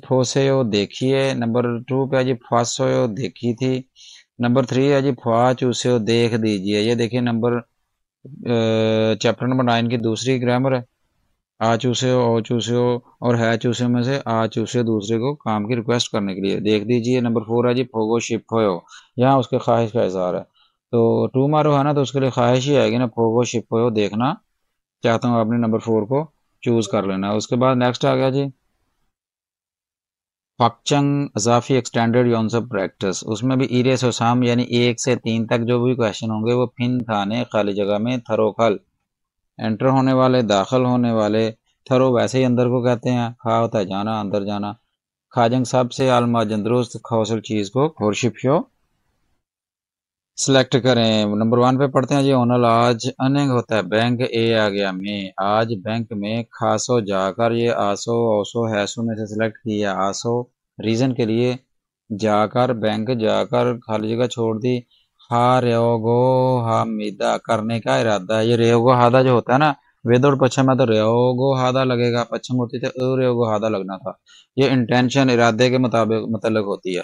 A: देखी है नंबर टू पे है जी फासोयो देखी थी नंबर थ्री है जी फा चूसे देख दीजिए ये देखिए नंबर चैप्टर नंबर नाइन की दूसरी ग्रामर है आ चूसे हो ओ चूसे हो और है चूसे में से आ चूसे दूसरे को काम की रिक्वेस्ट करने के लिए देख दीजिए नंबर फोर है जी फोगो शिप हो यहाँ उसके ख्वाहिश का इजहार है तो टू मारो है ना तो उसके लिए ख्वाहिश ही आएगी ना फोगो शिप हो देखना चाहता हूँ आपने नंबर फोर को चूज़ कर लेना उसके बाद नेक्स्ट आ गया जी फक्चंग अजाफी एक्सटेंडेड यौनसब प्रैक्टिस उसमें भी से शाम यानी एक से तीन तक जो भी क्वेश्चन होंगे वो फिन थाने खाली जगह में थरोखल एंटर होने वाले दाखिल होने वाले थरो वैसे ही अंदर को कहते हैं खा होता है जाना अंदर जाना खाजंग सबसे आलमा जंदरुस्त खौसल चीज़ को खुरशिप सिलेक्ट करें नंबर वन पे पढ़ते हैं जी ओनल आज अनिंग होता है बैंक ए आ गया में आज बैंक में खासो जाकर ये आसो ओसो हैसो में से सिलेक्ट किया आसो रीजन के लिए जाकर बैंक जाकर खाली जगह छोड़ दी हा रेगो हामिदा करने का इरादा ये रेगो हादा जो होता है ना वेदोड़ पश्चिम में तो रेगो हादा लगेगा पश्चिम होती थे रेगो हादा लगना था ये इंटेंशन इरादे के मुताबिक मतलब होती है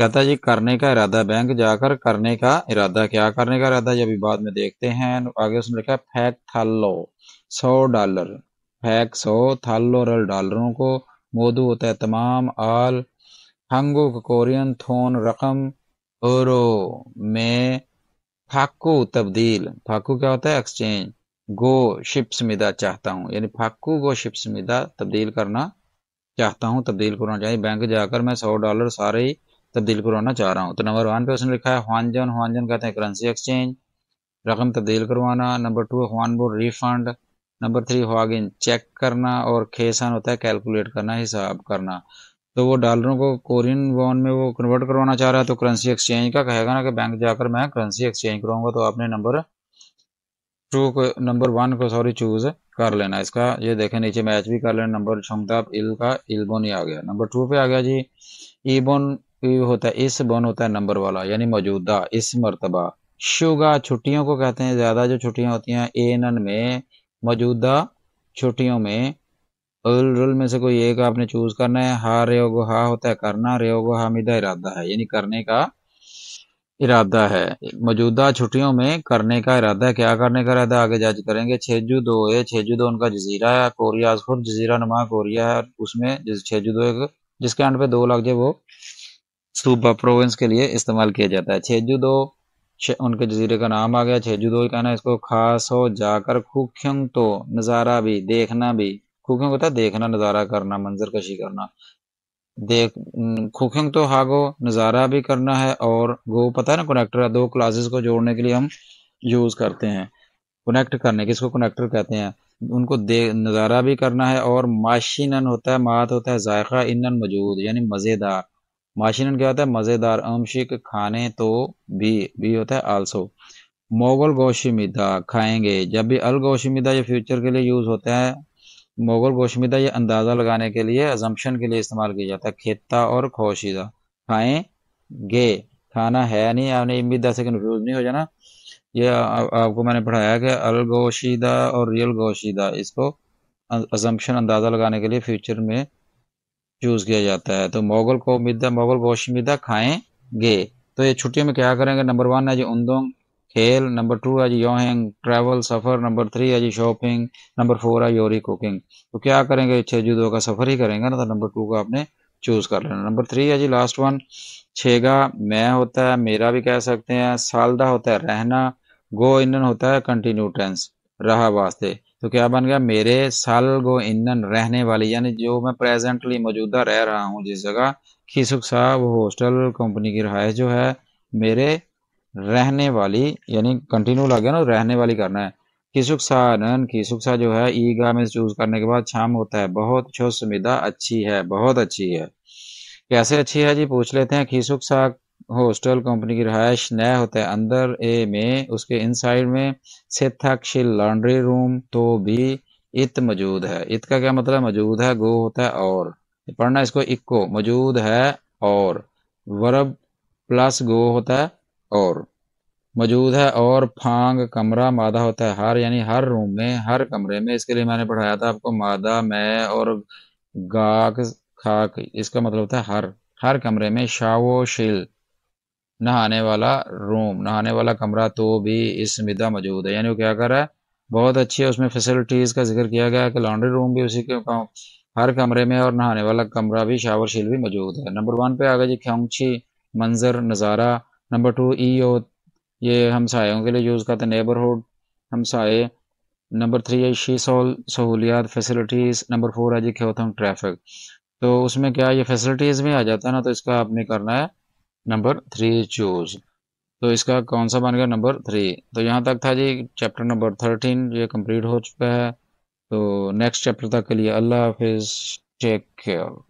A: कहता है जी करने का इरादा बैंक जाकर करने का इरादा क्या करने का इरादा ये अभी बाद में देखते हैं आगे उसने लिखा फैक थालो सौ डॉलर फैक सौ थालो रल डॉलरों को मोदू होता है तमाम आल हंगुक कोरियन थोन रकम ओरो में फाकू तब्दील फाकू क्या होता है एक्सचेंज गो शिप्स मिदा चाहता हूँ यानी फाकू गो शिप्स मिदा तब्दील करना चाहता हूँ तब्दील करना चाहिए बैंक जाकर मैं सौ डॉलर सारे ही तब्दील करवाना चाह रहा हूँ तो नंबर वन पे उसने लिखा है हुआनजन हुआनजन कहते हैं करेंसी एक्सचेंज रकम तब्दील करवाना नंबर टू हुआन बोर्ड रिफंड नंबर थ्री हुआगिन चेक करना और खेसान होता है कैलकुलेट करना हिसाब करना तो वो डॉलरों को कोरियन वॉन में वो कन्वर्ट करवाना चाह रहा है तो करेंसी एक्सचेंज का कहेगा ना कि बैंक जाकर मैं करेंसी एक्सचेंज कराऊंगा तो आपने नंबर टू को नंबर वन को सॉरी चूज कर लेना इसका ये देखें नीचे मैच भी कर लेना नंबर क्षमताप इल का इलबोन ही आ गया नंबर टू पे आ गया जी ईबोन होता है इस बन होता है नंबर वाला यानी मौजूदा इस मरतबा शुगा छुट्टियों को कहते हैं ज़्यादा जो छुट्टियां होती हैं ए नन में मौजूदा छुट्टियों में उल रुल में से कोई एक आपने चूज करना है हा रेगो हा होता है करना रेगो हामिदा इरादा है यानी करने का इरादा है मौजूदा छुट्टियों में करने का इरादा है क्या करने का इरादा आगे जज करेंगे छेजू दो है छेजू दो उनका जजीरा है कोरिया खुद जजीरा नुमा कोरिया है उसमें छेजू दो एक जिसके अंड पे दो लग जाए वो सूबा प्रोविंस के लिए इस्तेमाल किया जाता है छेजुदो उनके जजीरे का नाम आ गया छेजू ही कहना है इसको खास हो जाकर खुख्यंग तो नज़ारा भी देखना भी खुख्यंग होता है देखना नज़ारा करना मंजर कशी करना देख खुख्यंग तो हागो नज़ारा भी करना है और गो पता है ना कनेक्टर दो क्लासेस को जोड़ने के लिए हम यूज़ करते हैं कनेक्ट करने किसको कनेक्टर कहते हैं उनको दे नज़ारा भी करना है और माशीन होता है मात होता है जायका इन मौजूद यानी मज़ेदार माशीन क्या होता है मज़ेदार अमशिक खाने तो भी भी होता है आल्सो मोगल गोशमिदा खाएंगे जब भी अल गोशमिदा ये फ्यूचर के लिए यूज़ होता है मोगल गोशमिदा ये अंदाज़ा लगाने के लिए अजम्पन के लिए इस्तेमाल किया जाता है खेता और खोशीदा गे खाना है नहीं आपने इमिदा से कन्फ्यूज़ नहीं हो जाना ये आ, आपको मैंने पढ़ाया कि अल गोशीदा और रियल गोशीदा इसको अजम्पन अंदाज़ा लगाने के लिए फ्यूचर में चूज किया जाता है तो मोगल को मिदा मोगल गोशमिदा खाएंगे तो ये छुट्टियों में क्या करेंगे नंबर वन है जी उन्दोंग खेल नंबर टू है जी योहिंग ट्रैवल सफ़र नंबर थ्री है जी शॉपिंग नंबर फोर है योरी कुकिंग तो क्या करेंगे छह जुदों का सफ़र ही करेंगे ना तो नंबर टू का आपने चूज़ कर लेना नंबर थ्री है जी लास्ट वन छेगा मैं होता है मेरा भी कह सकते हैं सालदा होता है रहना गो इन होता है कंटिन्यू टेंस रहा वास्ते तो क्या बन गया मेरे गो ईंधन रहने वाली यानी जो मैं प्रेजेंटली मौजूदा रह रहा हूँ जिस जगह खिसुक साहब हॉस्टल कंपनी की रहायश जो है मेरे रहने वाली यानी कंटिन्यू लग गया ना रहने वाली करना है किसुक नन खिसुक शाह जो है ई गा में चूज करने के बाद शाम होता है बहुत छो सुविधा अच्छी है बहुत अच्छी है कैसे अच्छी है जी पूछ लेते हैं खिसुक साह होस्टल कंपनी की रहायश नए होते है अंदर ए में उसके इनसाइड में सेथाक्षिल लॉन्ड्री रूम तो भी इत मौजूद है इत का क्या मतलब मौजूद है गो होता है और पढ़ना इसको इक्को मौजूद है और वर्ब प्लस गो होता है और मौजूद है और फांग कमरा मादा होता है हर यानी हर रूम में हर कमरे में इसके लिए मैंने पढ़ाया था आपको मादा मैं और गाक खाक इसका मतलब होता है हर हर कमरे में शावो शिल नहाने वाला रूम नहाने वाला कमरा तो भी इस मिदा मौजूद है यानी वो क्या कर रहा है बहुत अच्छी है उसमें फैसिलिटीज़ का जिक्र किया गया है कि लॉन्ड्री रूम भी उसी के हर कमरे में और नहाने वाला कमरा भी शावर शील भी मौजूद है नंबर वन पे आ गया जी ख्योंगछी मंजर नज़ारा नंबर टू ई ओ ये हमसायों के लिए यूज़ करते हैं नेबरहुड हमसाए नंबर थ्री है शी सोल सहूलियात फैसिलिटीज़ नंबर फोर है जी ख्योथम ट्रैफिक तो उसमें क्या ये फैसिलिटीज़ में आ जाता है ना तो इसका आपने करना है नंबर थ्री चूज तो इसका कौन सा बन गया नंबर थ्री तो यहाँ तक था जी चैप्टर नंबर थर्टीन ये कंप्लीट हो चुका है तो नेक्स्ट चैप्टर तक के लिए अल्लाह हाफिज़ टेक केयर